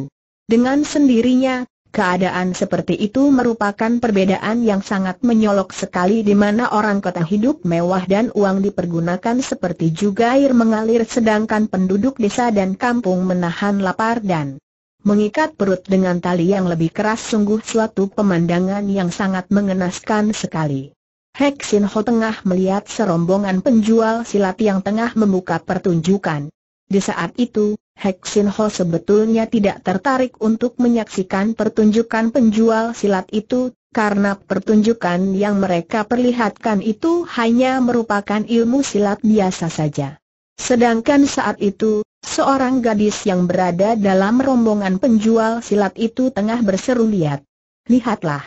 Dengan sendirinya, Keadaan seperti itu merupakan perbedaan yang sangat menyolok sekali di mana orang kota hidup mewah dan uang dipergunakan seperti juga air mengalir sedangkan penduduk desa dan kampung menahan lapar dan mengikat perut dengan tali yang lebih keras sungguh suatu pemandangan yang sangat mengenaskan sekali. Hek Sin Ho tengah melihat serombongan penjual silat yang tengah membuka pertunjukan. Di saat itu, Hexin Ho sebetulnya tidak tertarik untuk menyaksikan pertunjukan penjual silat itu, karena pertunjukan yang mereka perlihatkan itu hanya merupakan ilmu silat biasa saja. Sedangkan saat itu, seorang gadis yang berada dalam rombongan penjual silat itu tengah berseru lihat. Lihatlah.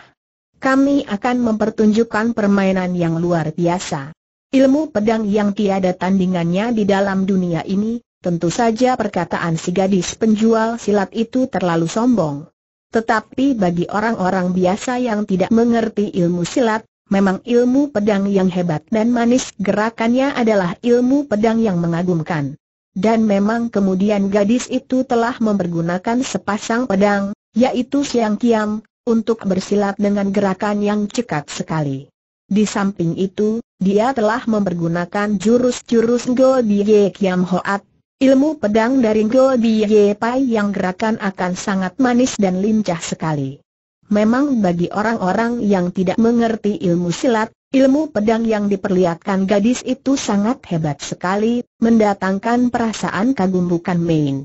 Kami akan mempertunjukkan permainan yang luar biasa. Ilmu pedang yang tiada tandingannya di dalam dunia ini, Tentu saja perkataan si gadis penjual silat itu terlalu sombong. Tetapi bagi orang-orang biasa yang tidak mengerti ilmu silat, memang ilmu pedang yang hebat dan manis gerakannya adalah ilmu pedang yang mengagumkan. Dan memang kemudian gadis itu telah mempergunakan sepasang pedang, yaitu siang kiam, untuk bersilat dengan gerakan yang cekat sekali. Di samping itu, dia telah mempergunakan jurus-jurus Go Bie Kiam Hoat, Ilmu pedang dari Go Ye Pai yang gerakan akan sangat manis dan lincah sekali. Memang bagi orang-orang yang tidak mengerti ilmu silat, ilmu pedang yang diperlihatkan gadis itu sangat hebat sekali, mendatangkan perasaan kagum bukan main.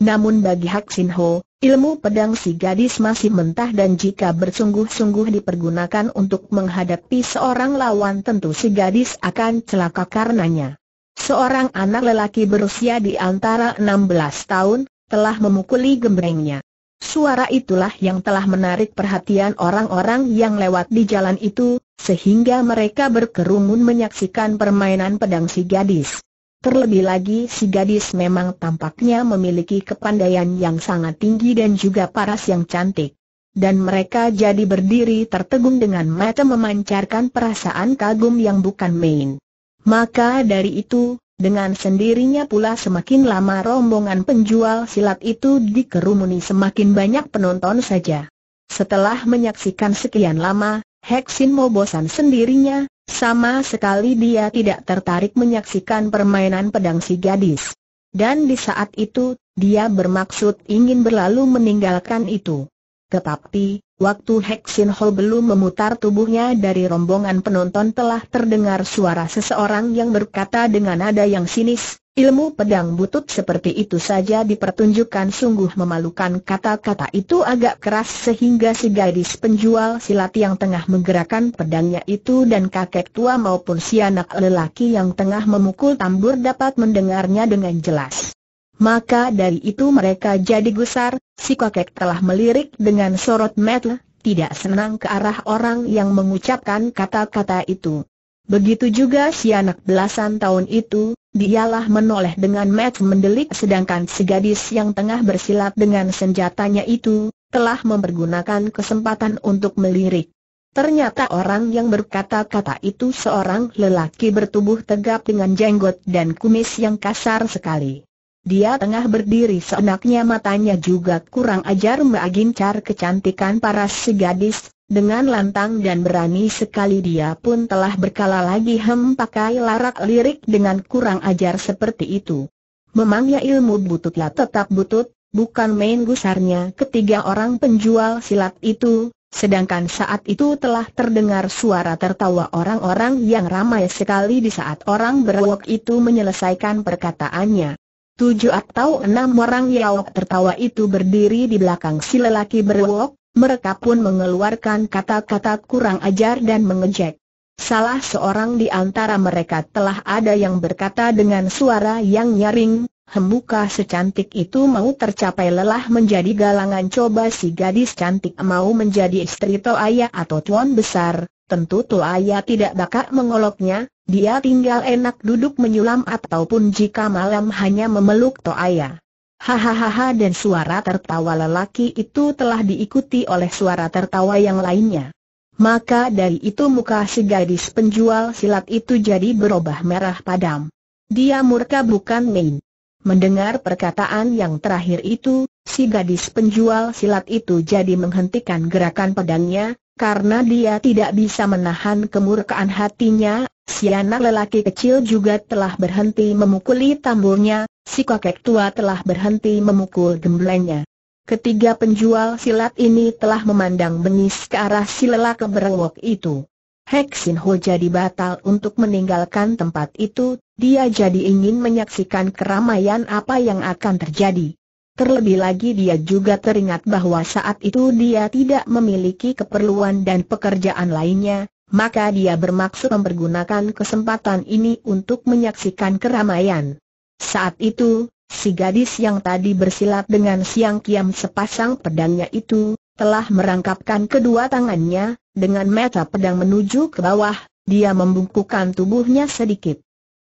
Namun bagi Hak Sin Ho, ilmu pedang si gadis masih mentah dan jika bersungguh-sungguh dipergunakan untuk menghadapi seorang lawan tentu si gadis akan celaka karenanya. Seorang anak lelaki berusia di antara 16 tahun, telah memukuli gembrengnya. Suara itulah yang telah menarik perhatian orang-orang yang lewat di jalan itu, sehingga mereka berkerumun menyaksikan permainan pedang si gadis. Terlebih lagi si gadis memang tampaknya memiliki kepandaian yang sangat tinggi dan juga paras yang cantik. Dan mereka jadi berdiri tertegun dengan mata memancarkan perasaan kagum yang bukan main. Maka dari itu, dengan sendirinya pula semakin lama rombongan penjual silat itu dikerumuni semakin banyak penonton saja. Setelah menyaksikan sekian lama, Heksin mau bosan sendirinya, sama sekali dia tidak tertarik menyaksikan permainan pedang si gadis. Dan di saat itu, dia bermaksud ingin berlalu meninggalkan itu. Tetapi, waktu Heksin Ho belum memutar tubuhnya dari rombongan penonton telah terdengar suara seseorang yang berkata dengan nada yang sinis, ilmu pedang butut seperti itu saja dipertunjukkan sungguh memalukan kata-kata itu agak keras sehingga si gadis penjual silat yang tengah menggerakkan pedangnya itu dan kakek tua maupun si anak lelaki yang tengah memukul tambur dapat mendengarnya dengan jelas. Maka dari itu mereka jadi gusar, si kakek telah melirik dengan sorot mata, tidak senang ke arah orang yang mengucapkan kata-kata itu. Begitu juga si anak belasan tahun itu, dialah menoleh dengan mat mendelik sedangkan si gadis yang tengah bersilat dengan senjatanya itu, telah mempergunakan kesempatan untuk melirik. Ternyata orang yang berkata-kata itu seorang lelaki bertubuh tegap dengan jenggot dan kumis yang kasar sekali. Dia tengah berdiri seenaknya matanya juga kurang ajar meagincar kecantikan paras si gadis, dengan lantang dan berani sekali dia pun telah berkala lagi hem pakai larak lirik dengan kurang ajar seperti itu. Memangnya ilmu bututlah tetap butut, bukan main gusarnya ketiga orang penjual silat itu, sedangkan saat itu telah terdengar suara tertawa orang-orang yang ramai sekali di saat orang berwok itu menyelesaikan perkataannya. Tujuh atau enam orang yaok tertawa itu berdiri di belakang si lelaki berwok, mereka pun mengeluarkan kata-kata kurang ajar dan mengejek. Salah seorang di antara mereka telah ada yang berkata dengan suara yang nyaring, Hemuka secantik itu mau tercapai lelah menjadi galangan coba si gadis cantik mau menjadi istri to ayah atau tuan besar, tentu Tuaya tidak bakal mengoloknya, dia tinggal enak duduk menyulam ataupun jika malam hanya memeluk ayah. Hahaha dan suara tertawa lelaki itu telah diikuti oleh suara tertawa yang lainnya. Maka dari itu muka si gadis penjual silat itu jadi berubah merah padam. Dia murka bukan main. Mendengar perkataan yang terakhir itu, si gadis penjual silat itu jadi menghentikan gerakan pedangnya, karena dia tidak bisa menahan kemurkaan hatinya, si anak lelaki kecil juga telah berhenti memukuli tamburnya, si kakek tua telah berhenti memukul gemblengnya. Ketiga penjual silat ini telah memandang bengis ke arah si lelaki berwok itu. Heksin Ho jadi batal untuk meninggalkan tempat itu, dia jadi ingin menyaksikan keramaian apa yang akan terjadi. Terlebih lagi dia juga teringat bahwa saat itu dia tidak memiliki keperluan dan pekerjaan lainnya, maka dia bermaksud mempergunakan kesempatan ini untuk menyaksikan keramaian. Saat itu, si gadis yang tadi bersilat dengan siang kiam sepasang pedangnya itu, telah merangkapkan kedua tangannya, dengan mata pedang menuju ke bawah, dia membungkukkan tubuhnya sedikit.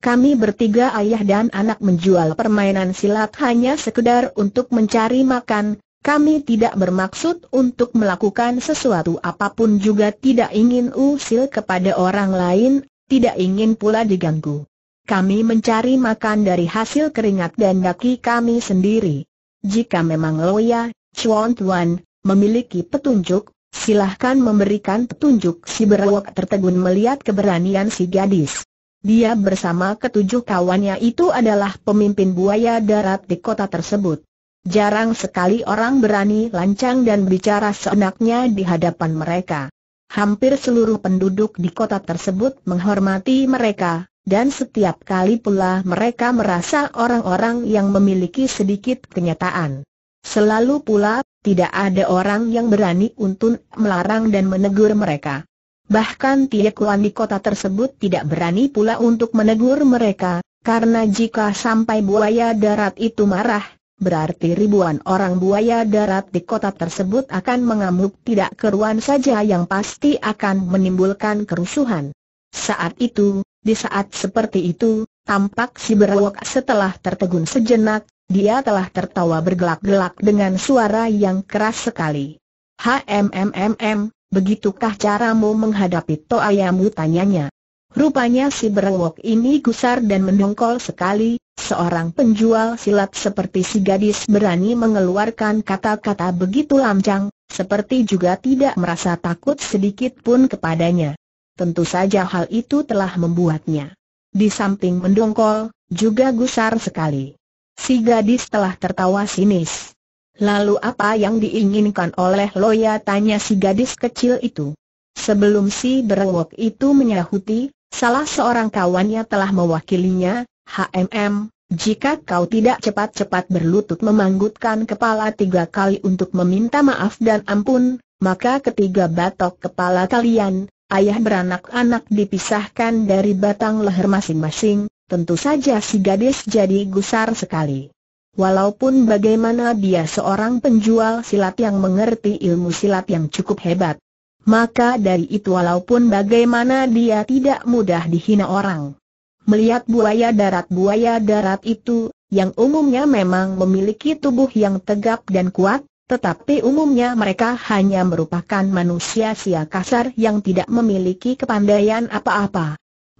Kami bertiga ayah dan anak menjual permainan silat hanya sekedar untuk mencari makan, kami tidak bermaksud untuk melakukan sesuatu apapun juga tidak ingin usil kepada orang lain, tidak ingin pula diganggu. Kami mencari makan dari hasil keringat dan daki kami sendiri. Jika memang Loya, Chuan Tuan, memiliki petunjuk, silahkan memberikan petunjuk si berwak tertegun melihat keberanian si gadis. Dia bersama ketujuh kawannya itu adalah pemimpin buaya darat di kota tersebut. Jarang sekali orang berani lancang dan bicara seenaknya di hadapan mereka. Hampir seluruh penduduk di kota tersebut menghormati mereka, dan setiap kali pula mereka merasa orang-orang yang memiliki sedikit kenyataan. Selalu pula, tidak ada orang yang berani untuk melarang dan menegur mereka. Bahkan Tiekuan di kota tersebut tidak berani pula untuk menegur mereka, karena jika sampai buaya darat itu marah, berarti ribuan orang buaya darat di kota tersebut akan mengamuk tidak keruan saja yang pasti akan menimbulkan kerusuhan. Saat itu, di saat seperti itu, tampak si berwok setelah tertegun sejenak, dia telah tertawa bergelak-gelak dengan suara yang keras sekali. HMMMM, Begitukah caramu menghadapi toayamu tanyanya? Rupanya si berengwok ini gusar dan mendongkol sekali, seorang penjual silat seperti si gadis berani mengeluarkan kata-kata begitu lancang, seperti juga tidak merasa takut sedikit pun kepadanya. Tentu saja hal itu telah membuatnya. Di samping mendongkol, juga gusar sekali. Si gadis telah tertawa sinis. Lalu apa yang diinginkan oleh Loya tanya si gadis kecil itu. Sebelum si berwok itu menyahuti, salah seorang kawannya telah mewakilinya, HMM, jika kau tidak cepat-cepat berlutut memanggutkan kepala tiga kali untuk meminta maaf dan ampun, maka ketiga batok kepala kalian, ayah beranak-anak dipisahkan dari batang leher masing-masing, tentu saja si gadis jadi gusar sekali. Walaupun bagaimana dia seorang penjual silat yang mengerti ilmu silat yang cukup hebat. Maka dari itu walaupun bagaimana dia tidak mudah dihina orang. Melihat buaya darat-buaya darat itu, yang umumnya memang memiliki tubuh yang tegap dan kuat, tetapi umumnya mereka hanya merupakan manusia sia kasar yang tidak memiliki kepandaian apa-apa.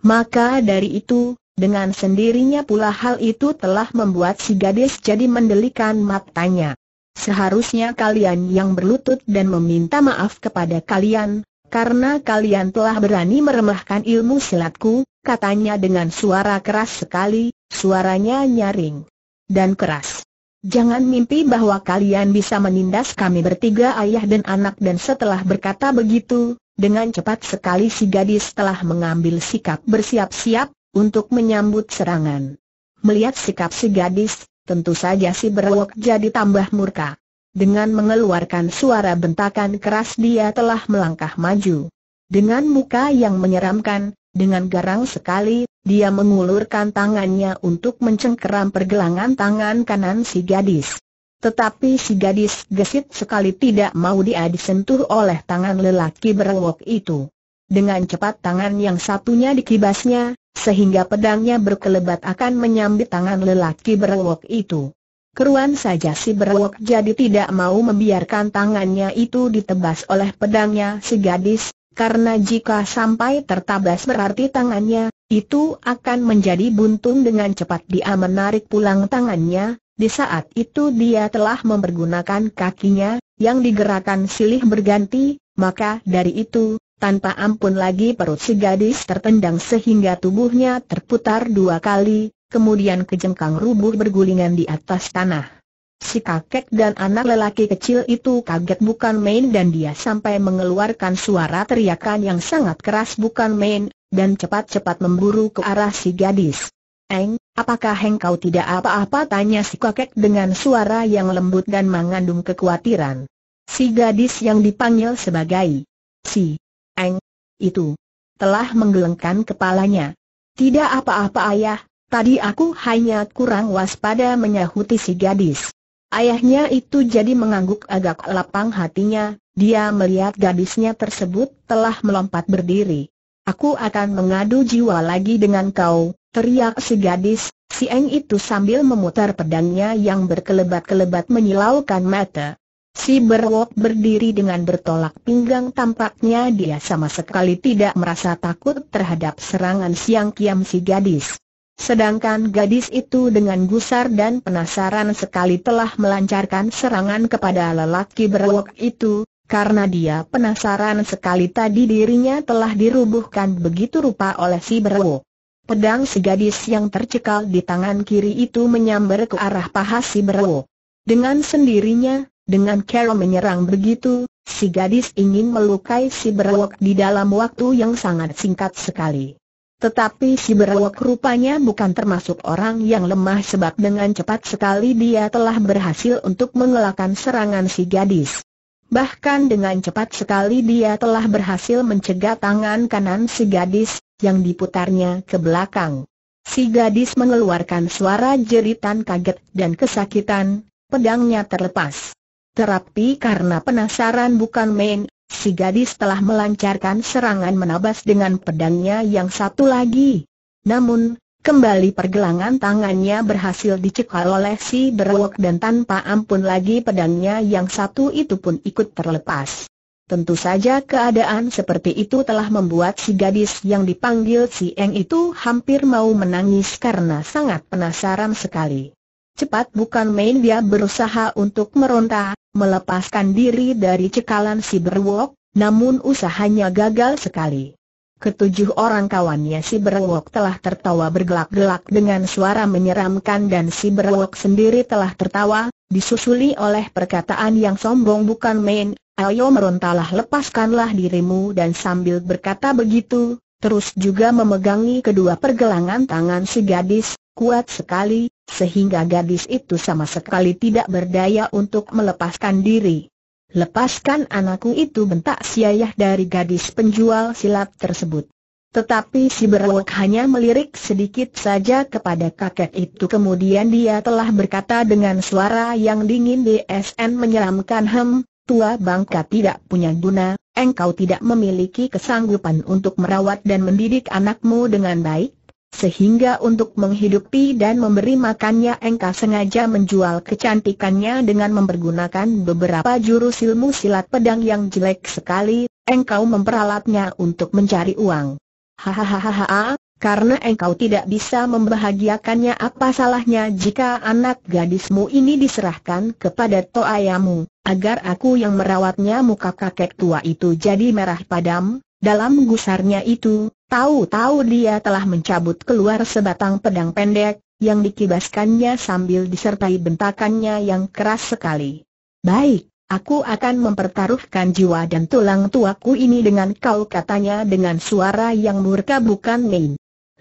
Maka dari itu, dengan sendirinya pula hal itu telah membuat si gadis jadi mendelikan matanya. Seharusnya kalian yang berlutut dan meminta maaf kepada kalian, karena kalian telah berani meremahkan ilmu silatku, katanya dengan suara keras sekali, suaranya nyaring dan keras. Jangan mimpi bahwa kalian bisa menindas kami bertiga ayah dan anak dan setelah berkata begitu, dengan cepat sekali si gadis telah mengambil sikap bersiap-siap, untuk menyambut serangan. Melihat sikap si gadis, tentu saja si berwok jadi tambah murka. Dengan mengeluarkan suara bentakan keras dia telah melangkah maju. Dengan muka yang menyeramkan, dengan garang sekali, dia mengulurkan tangannya untuk mencengkeram pergelangan tangan kanan si gadis. Tetapi si gadis gesit sekali tidak mau dia disentuh oleh tangan lelaki berwok itu. Dengan cepat tangan yang satunya dikibasnya, sehingga pedangnya berkelebat akan menyambit tangan lelaki berwok itu. Keruan saja si berwok jadi tidak mau membiarkan tangannya itu ditebas oleh pedangnya si gadis, karena jika sampai tertabas berarti tangannya, itu akan menjadi buntung dengan cepat dia menarik pulang tangannya, di saat itu dia telah mempergunakan kakinya, yang digerakkan silih berganti, maka dari itu, tanpa ampun lagi perut si gadis tertendang sehingga tubuhnya terputar dua kali, kemudian kejengkang rubuh bergulingan di atas tanah. Si kakek dan anak lelaki kecil itu kaget bukan main dan dia sampai mengeluarkan suara teriakan yang sangat keras bukan main, dan cepat-cepat memburu ke arah si gadis. Eng, apakah Heng tidak apa-apa tanya si kakek dengan suara yang lembut dan mengandung kekhawatiran. Si gadis yang dipanggil sebagai Si Eng, itu. Telah menggelengkan kepalanya. Tidak apa-apa ayah, tadi aku hanya kurang waspada menyahuti si gadis. Ayahnya itu jadi mengangguk agak lapang hatinya, dia melihat gadisnya tersebut telah melompat berdiri. Aku akan mengadu jiwa lagi dengan kau, teriak si gadis, si Eng itu sambil memutar pedangnya yang berkelebat-kelebat menyilaukan mata. Si Berwok berdiri dengan bertolak pinggang tampaknya dia sama sekali tidak merasa takut terhadap serangan siang kiam si gadis. Sedangkan gadis itu dengan gusar dan penasaran sekali telah melancarkan serangan kepada lelaki berwok itu, karena dia penasaran sekali tadi dirinya telah dirubuhkan begitu rupa oleh si berwok. Pedang si gadis yang tercekal di tangan kiri itu menyambar ke arah paha si berwok. Dengan sendirinya, dengan cara menyerang begitu, si gadis ingin melukai si berawak di dalam waktu yang sangat singkat sekali. Tetapi si berawak rupanya bukan termasuk orang yang lemah sebab dengan cepat sekali dia telah berhasil untuk mengelakkan serangan si gadis. Bahkan dengan cepat sekali dia telah berhasil mencegah tangan kanan si gadis, yang diputarnya ke belakang. Si gadis mengeluarkan suara jeritan kaget dan kesakitan, pedangnya terlepas. Terapi karena penasaran bukan main, si gadis telah melancarkan serangan menabas dengan pedangnya yang satu lagi. Namun, kembali pergelangan tangannya berhasil dicekal oleh si berwok dan tanpa ampun lagi pedangnya yang satu itu pun ikut terlepas. Tentu saja keadaan seperti itu telah membuat si gadis yang dipanggil si Eng itu hampir mau menangis karena sangat penasaran sekali. Cepat bukan main dia berusaha untuk meronta, melepaskan diri dari cekalan si berwok, namun usahanya gagal sekali. Ketujuh orang kawannya si berwok telah tertawa bergelak-gelak dengan suara menyeramkan dan si berwok sendiri telah tertawa, disusuli oleh perkataan yang sombong bukan main, ayo merontalah lepaskanlah dirimu dan sambil berkata begitu, terus juga memegangi kedua pergelangan tangan si gadis, kuat sekali, sehingga gadis itu sama sekali tidak berdaya untuk melepaskan diri. Lepaskan anakku itu bentak siayah dari gadis penjual silat tersebut. Tetapi si berwok hanya melirik sedikit saja kepada kakek itu kemudian dia telah berkata dengan suara yang dingin DSN menyeramkan hem, tua bangka tidak punya guna, engkau tidak memiliki kesanggupan untuk merawat dan mendidik anakmu dengan baik, sehingga untuk menghidupi dan memberi makannya engkau sengaja menjual kecantikannya dengan mempergunakan beberapa jurus ilmu silat pedang yang jelek sekali, engkau memperalatnya untuk mencari uang. Hahaha, karena engkau tidak bisa membahagiakannya apa salahnya jika anak gadismu ini diserahkan kepada toayamu, agar aku yang merawatnya muka kakek tua itu jadi merah padam, dalam gusarnya itu, Tahu-tahu dia telah mencabut keluar sebatang pedang pendek, yang dikibaskannya sambil disertai bentakannya yang keras sekali. Baik, aku akan mempertaruhkan jiwa dan tulang tuaku ini dengan kau katanya dengan suara yang murka bukan main.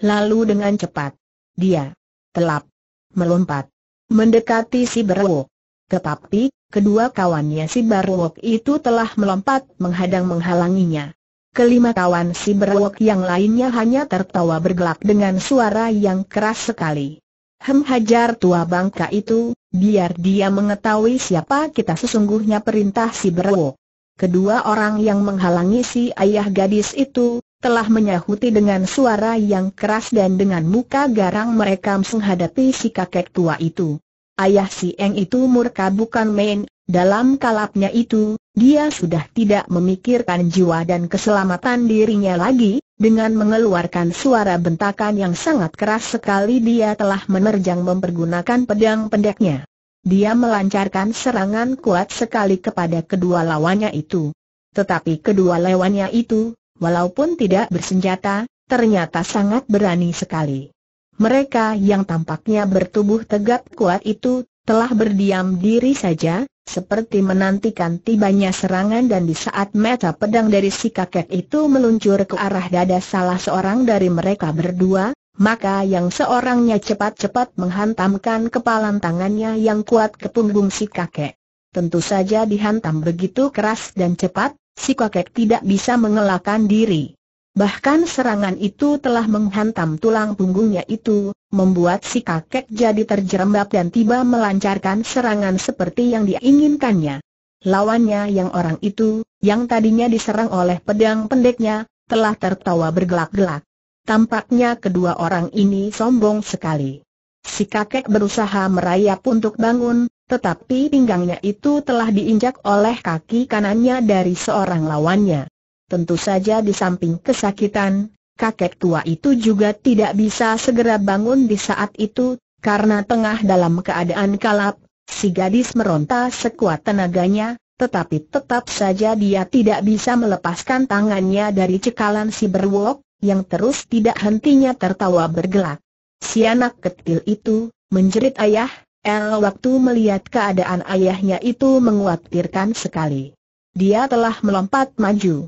Lalu dengan cepat, dia telap, melompat, mendekati si berwok. Tetapi, kedua kawannya si berwok itu telah melompat menghadang menghalanginya. Kelima kawan si berwok yang lainnya hanya tertawa bergelak dengan suara yang keras sekali. Hem hajar tua bangka itu, biar dia mengetahui siapa kita sesungguhnya perintah si berwok. Kedua orang yang menghalangi si ayah gadis itu, telah menyahuti dengan suara yang keras dan dengan muka garang mereka menghadapi si kakek tua itu. Ayah si Eng itu murka bukan main, dalam kalapnya itu, dia sudah tidak memikirkan jiwa dan keselamatan dirinya lagi, dengan mengeluarkan suara bentakan yang sangat keras sekali dia telah menerjang mempergunakan pedang pendeknya. Dia melancarkan serangan kuat sekali kepada kedua lawannya itu. Tetapi kedua lawannya itu, walaupun tidak bersenjata, ternyata sangat berani sekali. Mereka yang tampaknya bertubuh tegap kuat itu, telah berdiam diri saja, seperti menantikan tibanya serangan dan di saat mata pedang dari si kakek itu meluncur ke arah dada salah seorang dari mereka berdua, maka yang seorangnya cepat-cepat menghantamkan kepalan tangannya yang kuat ke punggung si kakek. Tentu saja dihantam begitu keras dan cepat, si kakek tidak bisa mengelakkan diri. Bahkan serangan itu telah menghantam tulang punggungnya itu, membuat si kakek jadi terjerembab dan tiba melancarkan serangan seperti yang diinginkannya. Lawannya yang orang itu, yang tadinya diserang oleh pedang pendeknya, telah tertawa bergelak-gelak. Tampaknya kedua orang ini sombong sekali. Si kakek berusaha merayap untuk bangun, tetapi pinggangnya itu telah diinjak oleh kaki kanannya dari seorang lawannya. Tentu saja di samping kesakitan, kakek tua itu juga tidak bisa segera bangun di saat itu, karena tengah dalam keadaan kalap, si gadis meronta sekuat tenaganya, tetapi tetap saja dia tidak bisa melepaskan tangannya dari cekalan si berwok, yang terus tidak hentinya tertawa bergelak. Si anak kecil itu, menjerit ayah, El waktu melihat keadaan ayahnya itu menguatirkan sekali. Dia telah melompat maju.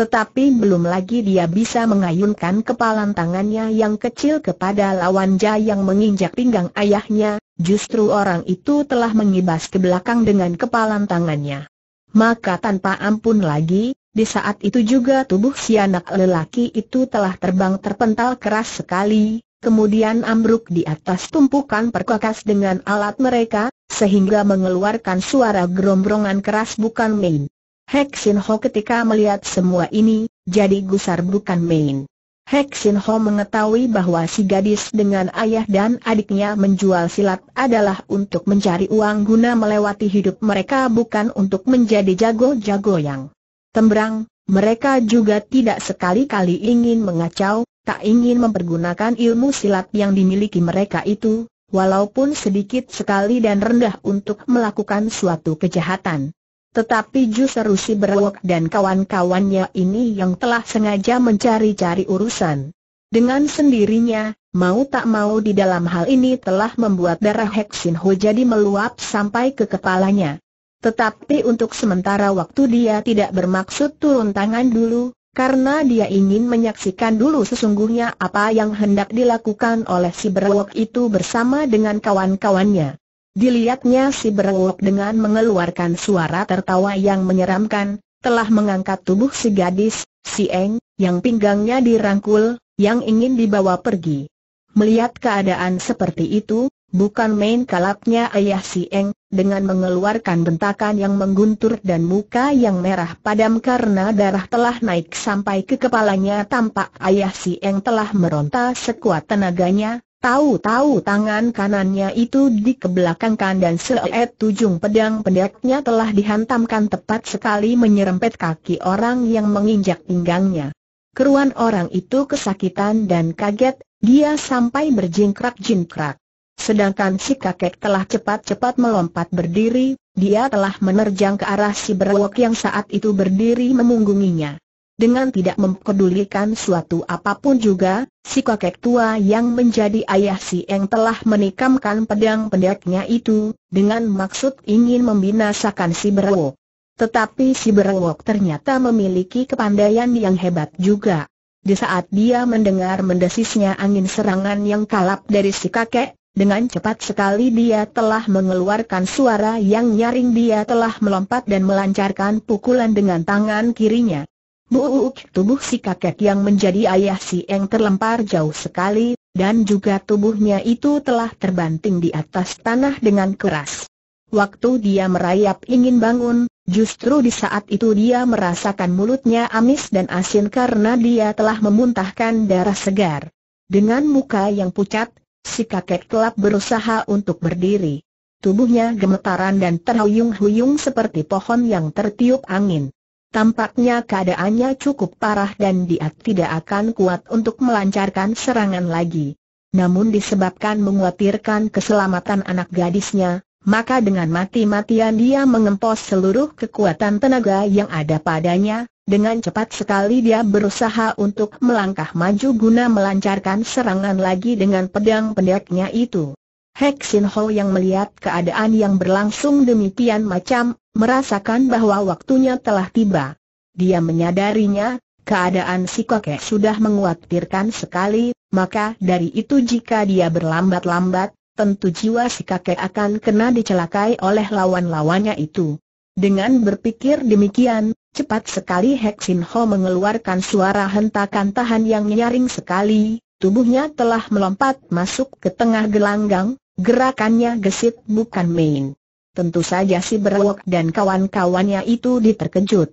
Tetapi belum lagi dia bisa mengayunkan kepalan tangannya yang kecil kepada lawan jah yang menginjak pinggang ayahnya, justru orang itu telah mengibas ke belakang dengan kepalan tangannya. Maka tanpa ampun lagi, di saat itu juga tubuh si anak lelaki itu telah terbang terpental keras sekali, kemudian ambruk di atas tumpukan perkakas dengan alat mereka, sehingga mengeluarkan suara gerombrongan keras bukan main. Hek Sin Ho ketika melihat semua ini, jadi gusar bukan main. Hek Sin Ho mengetahui bahwa si gadis dengan ayah dan adiknya menjual silat adalah untuk mencari uang guna melewati hidup mereka bukan untuk menjadi jago-jago yang tembrang, mereka juga tidak sekali-kali ingin mengacau, tak ingin mempergunakan ilmu silat yang dimiliki mereka itu, walaupun sedikit sekali dan rendah untuk melakukan suatu kejahatan. Tetapi justru si Berwok dan kawan-kawannya ini yang telah sengaja mencari-cari urusan. Dengan sendirinya, mau tak mau di dalam hal ini telah membuat darah Heksin Ho jadi meluap sampai ke kepalanya. Tetapi untuk sementara waktu dia tidak bermaksud turun tangan dulu, karena dia ingin menyaksikan dulu sesungguhnya apa yang hendak dilakukan oleh si berwok itu bersama dengan kawan-kawannya. Dilihatnya si berengok dengan mengeluarkan suara tertawa yang menyeramkan, telah mengangkat tubuh si gadis, si Eng, yang pinggangnya dirangkul, yang ingin dibawa pergi. Melihat keadaan seperti itu, bukan main kalapnya ayah si Eng, dengan mengeluarkan bentakan yang mengguntur dan muka yang merah padam karena darah telah naik sampai ke kepalanya tampak ayah si Eng telah meronta sekuat tenaganya, Tahu-tahu tangan kanannya itu dikebelakangkan dan seet tujung pedang pendeknya telah dihantamkan tepat sekali menyerempet kaki orang yang menginjak pinggangnya. Keruan orang itu kesakitan dan kaget, dia sampai berjingkrak-jingkrak. Sedangkan si kakek telah cepat-cepat melompat berdiri, dia telah menerjang ke arah si berwok yang saat itu berdiri memunggunginya. Dengan tidak mempedulikan suatu apapun juga, si kakek tua yang menjadi ayah si Eng telah menikamkan pedang pendeknya itu, dengan maksud ingin membinasakan si Berwok. Tetapi si Berwok ternyata memiliki kepandaian yang hebat juga. Di saat dia mendengar mendesisnya angin serangan yang kalap dari si kakek, dengan cepat sekali dia telah mengeluarkan suara yang nyaring dia telah melompat dan melancarkan pukulan dengan tangan kirinya. Buuk, tubuh si kakek yang menjadi ayah si Eng terlempar jauh sekali, dan juga tubuhnya itu telah terbanting di atas tanah dengan keras. Waktu dia merayap ingin bangun, justru di saat itu dia merasakan mulutnya amis dan asin karena dia telah memuntahkan darah segar. Dengan muka yang pucat, si kakek telah berusaha untuk berdiri. Tubuhnya gemetaran dan terhuyung-huyung seperti pohon yang tertiup angin. Tampaknya keadaannya cukup parah dan dia tidak akan kuat untuk melancarkan serangan lagi. Namun disebabkan mengkhawatirkan keselamatan anak gadisnya, maka dengan mati-matian dia mengempos seluruh kekuatan tenaga yang ada padanya, dengan cepat sekali dia berusaha untuk melangkah maju guna melancarkan serangan lagi dengan pedang pendeknya itu. Hexin Ho yang melihat keadaan yang berlangsung demikian macam Merasakan bahwa waktunya telah tiba. Dia menyadarinya, keadaan si kakek sudah menguatirkan sekali, maka dari itu jika dia berlambat-lambat, tentu jiwa si kakek akan kena dicelakai oleh lawan-lawannya itu. Dengan berpikir demikian, cepat sekali Heksin Ho mengeluarkan suara hentakan tahan yang nyaring sekali, tubuhnya telah melompat masuk ke tengah gelanggang, gerakannya gesit bukan main. Tentu saja si Berwok dan kawan-kawannya itu diterkejut.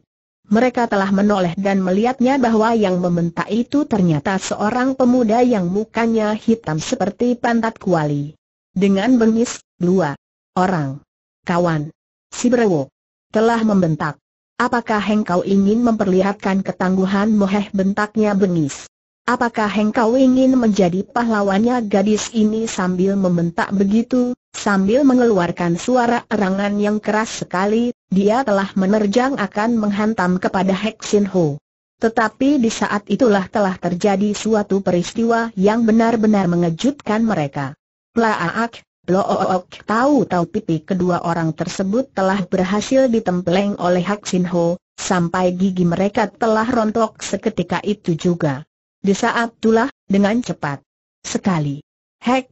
Mereka telah menoleh dan melihatnya bahwa yang membentak itu ternyata seorang pemuda yang mukanya hitam seperti pantat kuali. Dengan bengis, dua orang. Kawan, si Berwok, telah membentak. Apakah hengkau ingin memperlihatkan ketangguhan Moheh bentaknya bengis? Apakah hengkau ingin menjadi pahlawannya gadis ini sambil membentak begitu? Sambil mengeluarkan suara erangan yang keras sekali, dia telah menerjang akan menghantam kepada Hek Ho. Tetapi di saat itulah telah terjadi suatu peristiwa yang benar-benar mengejutkan mereka. Plaaak, Loook, tahu-tahu pipi kedua orang tersebut telah berhasil ditempeleng oleh Hak Ho, sampai gigi mereka telah rontok seketika itu juga. Di saat itulah, dengan cepat sekali, Hek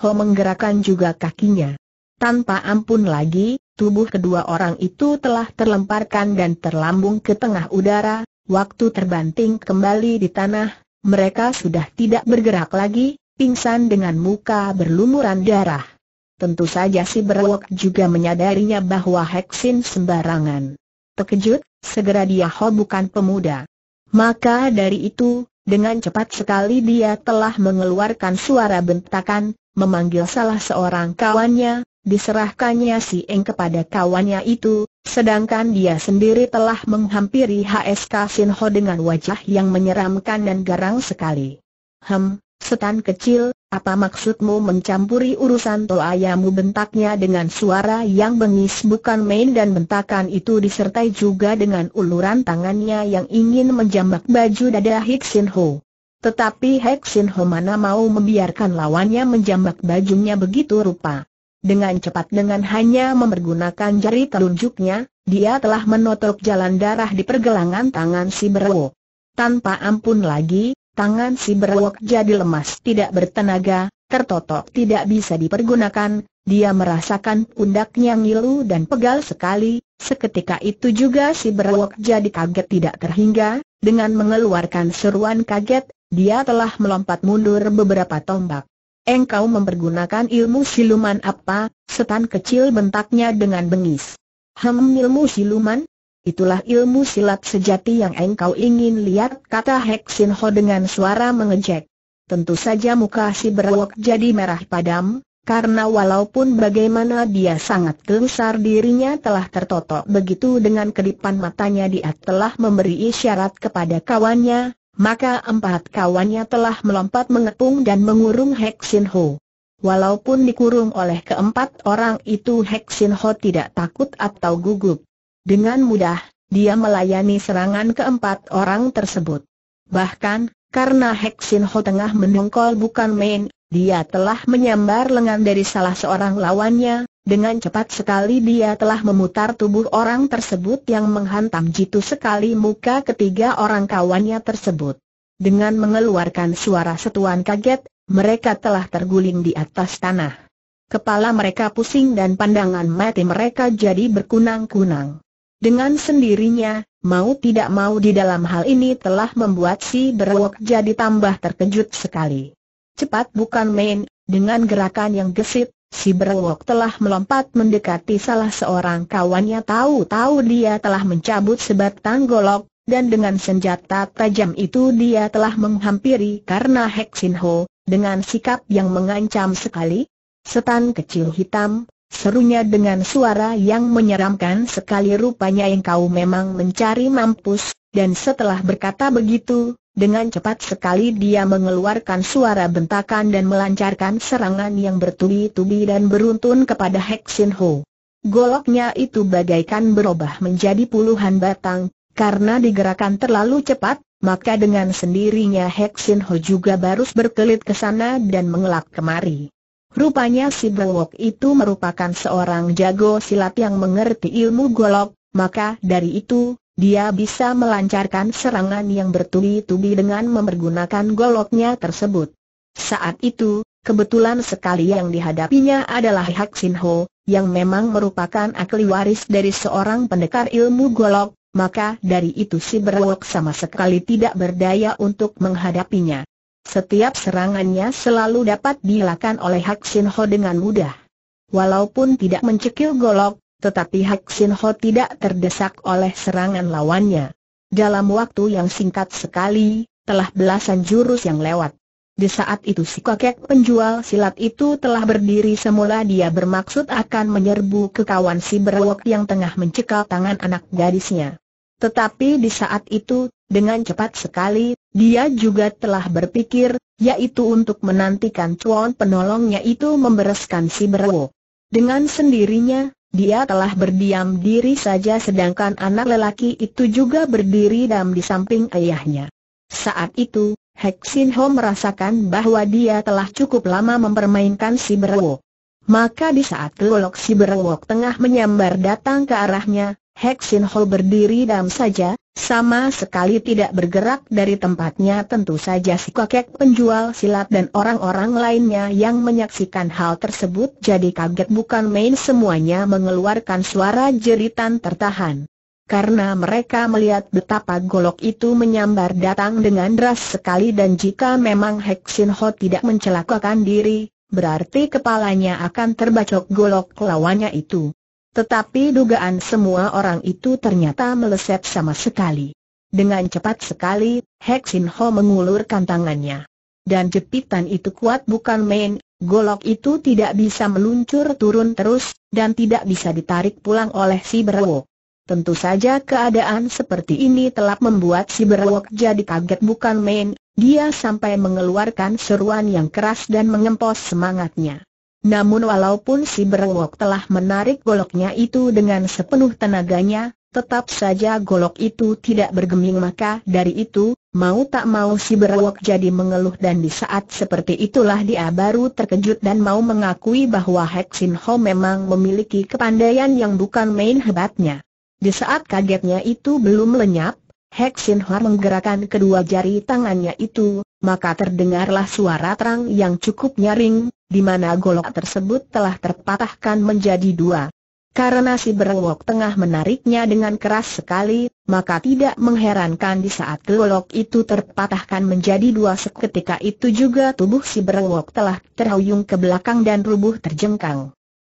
Ho menggerakkan juga kakinya. Tanpa ampun lagi, tubuh kedua orang itu telah terlemparkan dan terlambung ke tengah udara, waktu terbanting kembali di tanah, mereka sudah tidak bergerak lagi, pingsan dengan muka berlumuran darah. Tentu saja si berwok juga menyadarinya bahwa Heksin sembarangan. Terkejut, segera dia ho bukan pemuda. Maka dari itu, dengan cepat sekali dia telah mengeluarkan suara bentakan, memanggil salah seorang kawannya, diserahkannya si Eng kepada kawannya itu, sedangkan dia sendiri telah menghampiri HSK Sinho dengan wajah yang menyeramkan dan garang sekali. Hem, setan kecil, apa maksudmu mencampuri urusan toayamu bentaknya dengan suara yang bengis bukan main dan bentakan itu disertai juga dengan uluran tangannya yang ingin menjambak baju dada Hik Sinho. Tetapi Hexin Homana mau membiarkan lawannya menjambak bajunya begitu rupa. Dengan cepat dengan hanya memergunakan jari telunjuknya, dia telah menotok jalan darah di pergelangan tangan si berwok. Tanpa ampun lagi, tangan si berwok jadi lemas tidak bertenaga, tertotok tidak bisa dipergunakan, dia merasakan pundaknya ngilu dan pegal sekali, seketika itu juga si berwok jadi kaget tidak terhingga, dengan mengeluarkan seruan kaget, dia telah melompat mundur beberapa tombak. Engkau mempergunakan ilmu siluman apa? Setan kecil bentaknya dengan bengis. Hem ilmu siluman? Itulah ilmu silat sejati yang engkau ingin lihat kata Hek Sin Ho dengan suara mengejek. Tentu saja muka si berwok jadi merah padam, karena walaupun bagaimana dia sangat gelusar dirinya telah tertotok begitu dengan kedipan matanya dia telah memberi isyarat kepada kawannya, maka empat kawannya telah melompat mengepung dan mengurung Hek Sin Ho. Walaupun dikurung oleh keempat orang itu Hek Sin Ho tidak takut atau gugup. Dengan mudah, dia melayani serangan keempat orang tersebut. Bahkan, karena Hek Sin Ho tengah menungkol bukan main, dia telah menyambar lengan dari salah seorang lawannya, dengan cepat sekali dia telah memutar tubuh orang tersebut yang menghantam jitu sekali muka ketiga orang kawannya tersebut. Dengan mengeluarkan suara setuan kaget, mereka telah terguling di atas tanah. Kepala mereka pusing dan pandangan mati mereka jadi berkunang-kunang. Dengan sendirinya, mau tidak mau di dalam hal ini telah membuat si berwok jadi tambah terkejut sekali. Cepat bukan main, dengan gerakan yang gesit, Si berengok telah melompat mendekati salah seorang kawannya tahu-tahu dia telah mencabut sebatang golok, dan dengan senjata tajam itu dia telah menghampiri karena Hek Ho, dengan sikap yang mengancam sekali. Setan kecil hitam, serunya dengan suara yang menyeramkan sekali rupanya yang kau memang mencari mampus, dan setelah berkata begitu, dengan cepat sekali dia mengeluarkan suara bentakan dan melancarkan serangan yang bertubi-tubi dan beruntun kepada Hexin Ho. Goloknya itu bagaikan berubah menjadi puluhan batang, karena digerakkan terlalu cepat, maka dengan sendirinya Hexin Ho juga baru berkelit ke sana dan mengelak kemari. Rupanya si Belwok itu merupakan seorang jago silat yang mengerti ilmu golok, maka dari itu dia bisa melancarkan serangan yang bertubi-tubi dengan mempergunakan goloknya tersebut. Saat itu, kebetulan sekali yang dihadapinya adalah Hak Sin Ho, yang memang merupakan akli waris dari seorang pendekar ilmu golok, maka dari itu si berwok sama sekali tidak berdaya untuk menghadapinya. Setiap serangannya selalu dapat dilakukan oleh Hak Sin Ho dengan mudah. Walaupun tidak mencekil golok, tetapi Hak Sin Ho tidak terdesak oleh serangan lawannya. Dalam waktu yang singkat sekali, telah belasan jurus yang lewat. Di saat itu si kakek penjual silat itu telah berdiri semula dia bermaksud akan menyerbu ke kawan si berwok yang tengah mencekal tangan anak gadisnya. Tetapi di saat itu, dengan cepat sekali, dia juga telah berpikir, yaitu untuk menantikan cuan penolongnya itu membereskan si berwok. Dengan sendirinya, dia telah berdiam diri saja sedangkan anak lelaki itu juga berdiri dam di samping ayahnya. Saat itu, Hek Sin Ho merasakan bahwa dia telah cukup lama mempermainkan si berwok. Maka di saat lolok si berwok tengah menyambar datang ke arahnya, Hexin Ho berdiri dalam saja, sama sekali tidak bergerak dari tempatnya tentu saja si kakek penjual silat dan orang-orang lainnya yang menyaksikan hal tersebut jadi kaget bukan main semuanya mengeluarkan suara jeritan tertahan. Karena mereka melihat betapa golok itu menyambar datang dengan deras sekali dan jika memang Hexin Ho tidak mencelakakan diri, berarti kepalanya akan terbacok golok lawannya itu. Tetapi dugaan semua orang itu ternyata meleset sama sekali. Dengan cepat sekali, Hexin Ho mengulurkan tangannya. Dan jepitan itu kuat bukan main, golok itu tidak bisa meluncur turun terus, dan tidak bisa ditarik pulang oleh si berwok. Tentu saja keadaan seperti ini telah membuat si berwok jadi kaget bukan main, dia sampai mengeluarkan seruan yang keras dan mengempos semangatnya. Namun walaupun si berengok telah menarik goloknya itu dengan sepenuh tenaganya, tetap saja golok itu tidak bergeming maka dari itu, mau tak mau si berengok jadi mengeluh dan di saat seperti itulah dia baru terkejut dan mau mengakui bahwa Hek Sin Ho memang memiliki kepandaian yang bukan main hebatnya. Di saat kagetnya itu belum lenyap, Hek Sin Ho menggerakkan kedua jari tangannya itu, maka terdengarlah suara terang yang cukup nyaring, di mana golok tersebut telah terpatahkan menjadi dua. Karena si berengok tengah menariknya dengan keras sekali, maka tidak mengherankan di saat golok itu terpatahkan menjadi dua seketika itu juga tubuh si berengok telah terhuyung ke belakang dan rubuh terjengkang.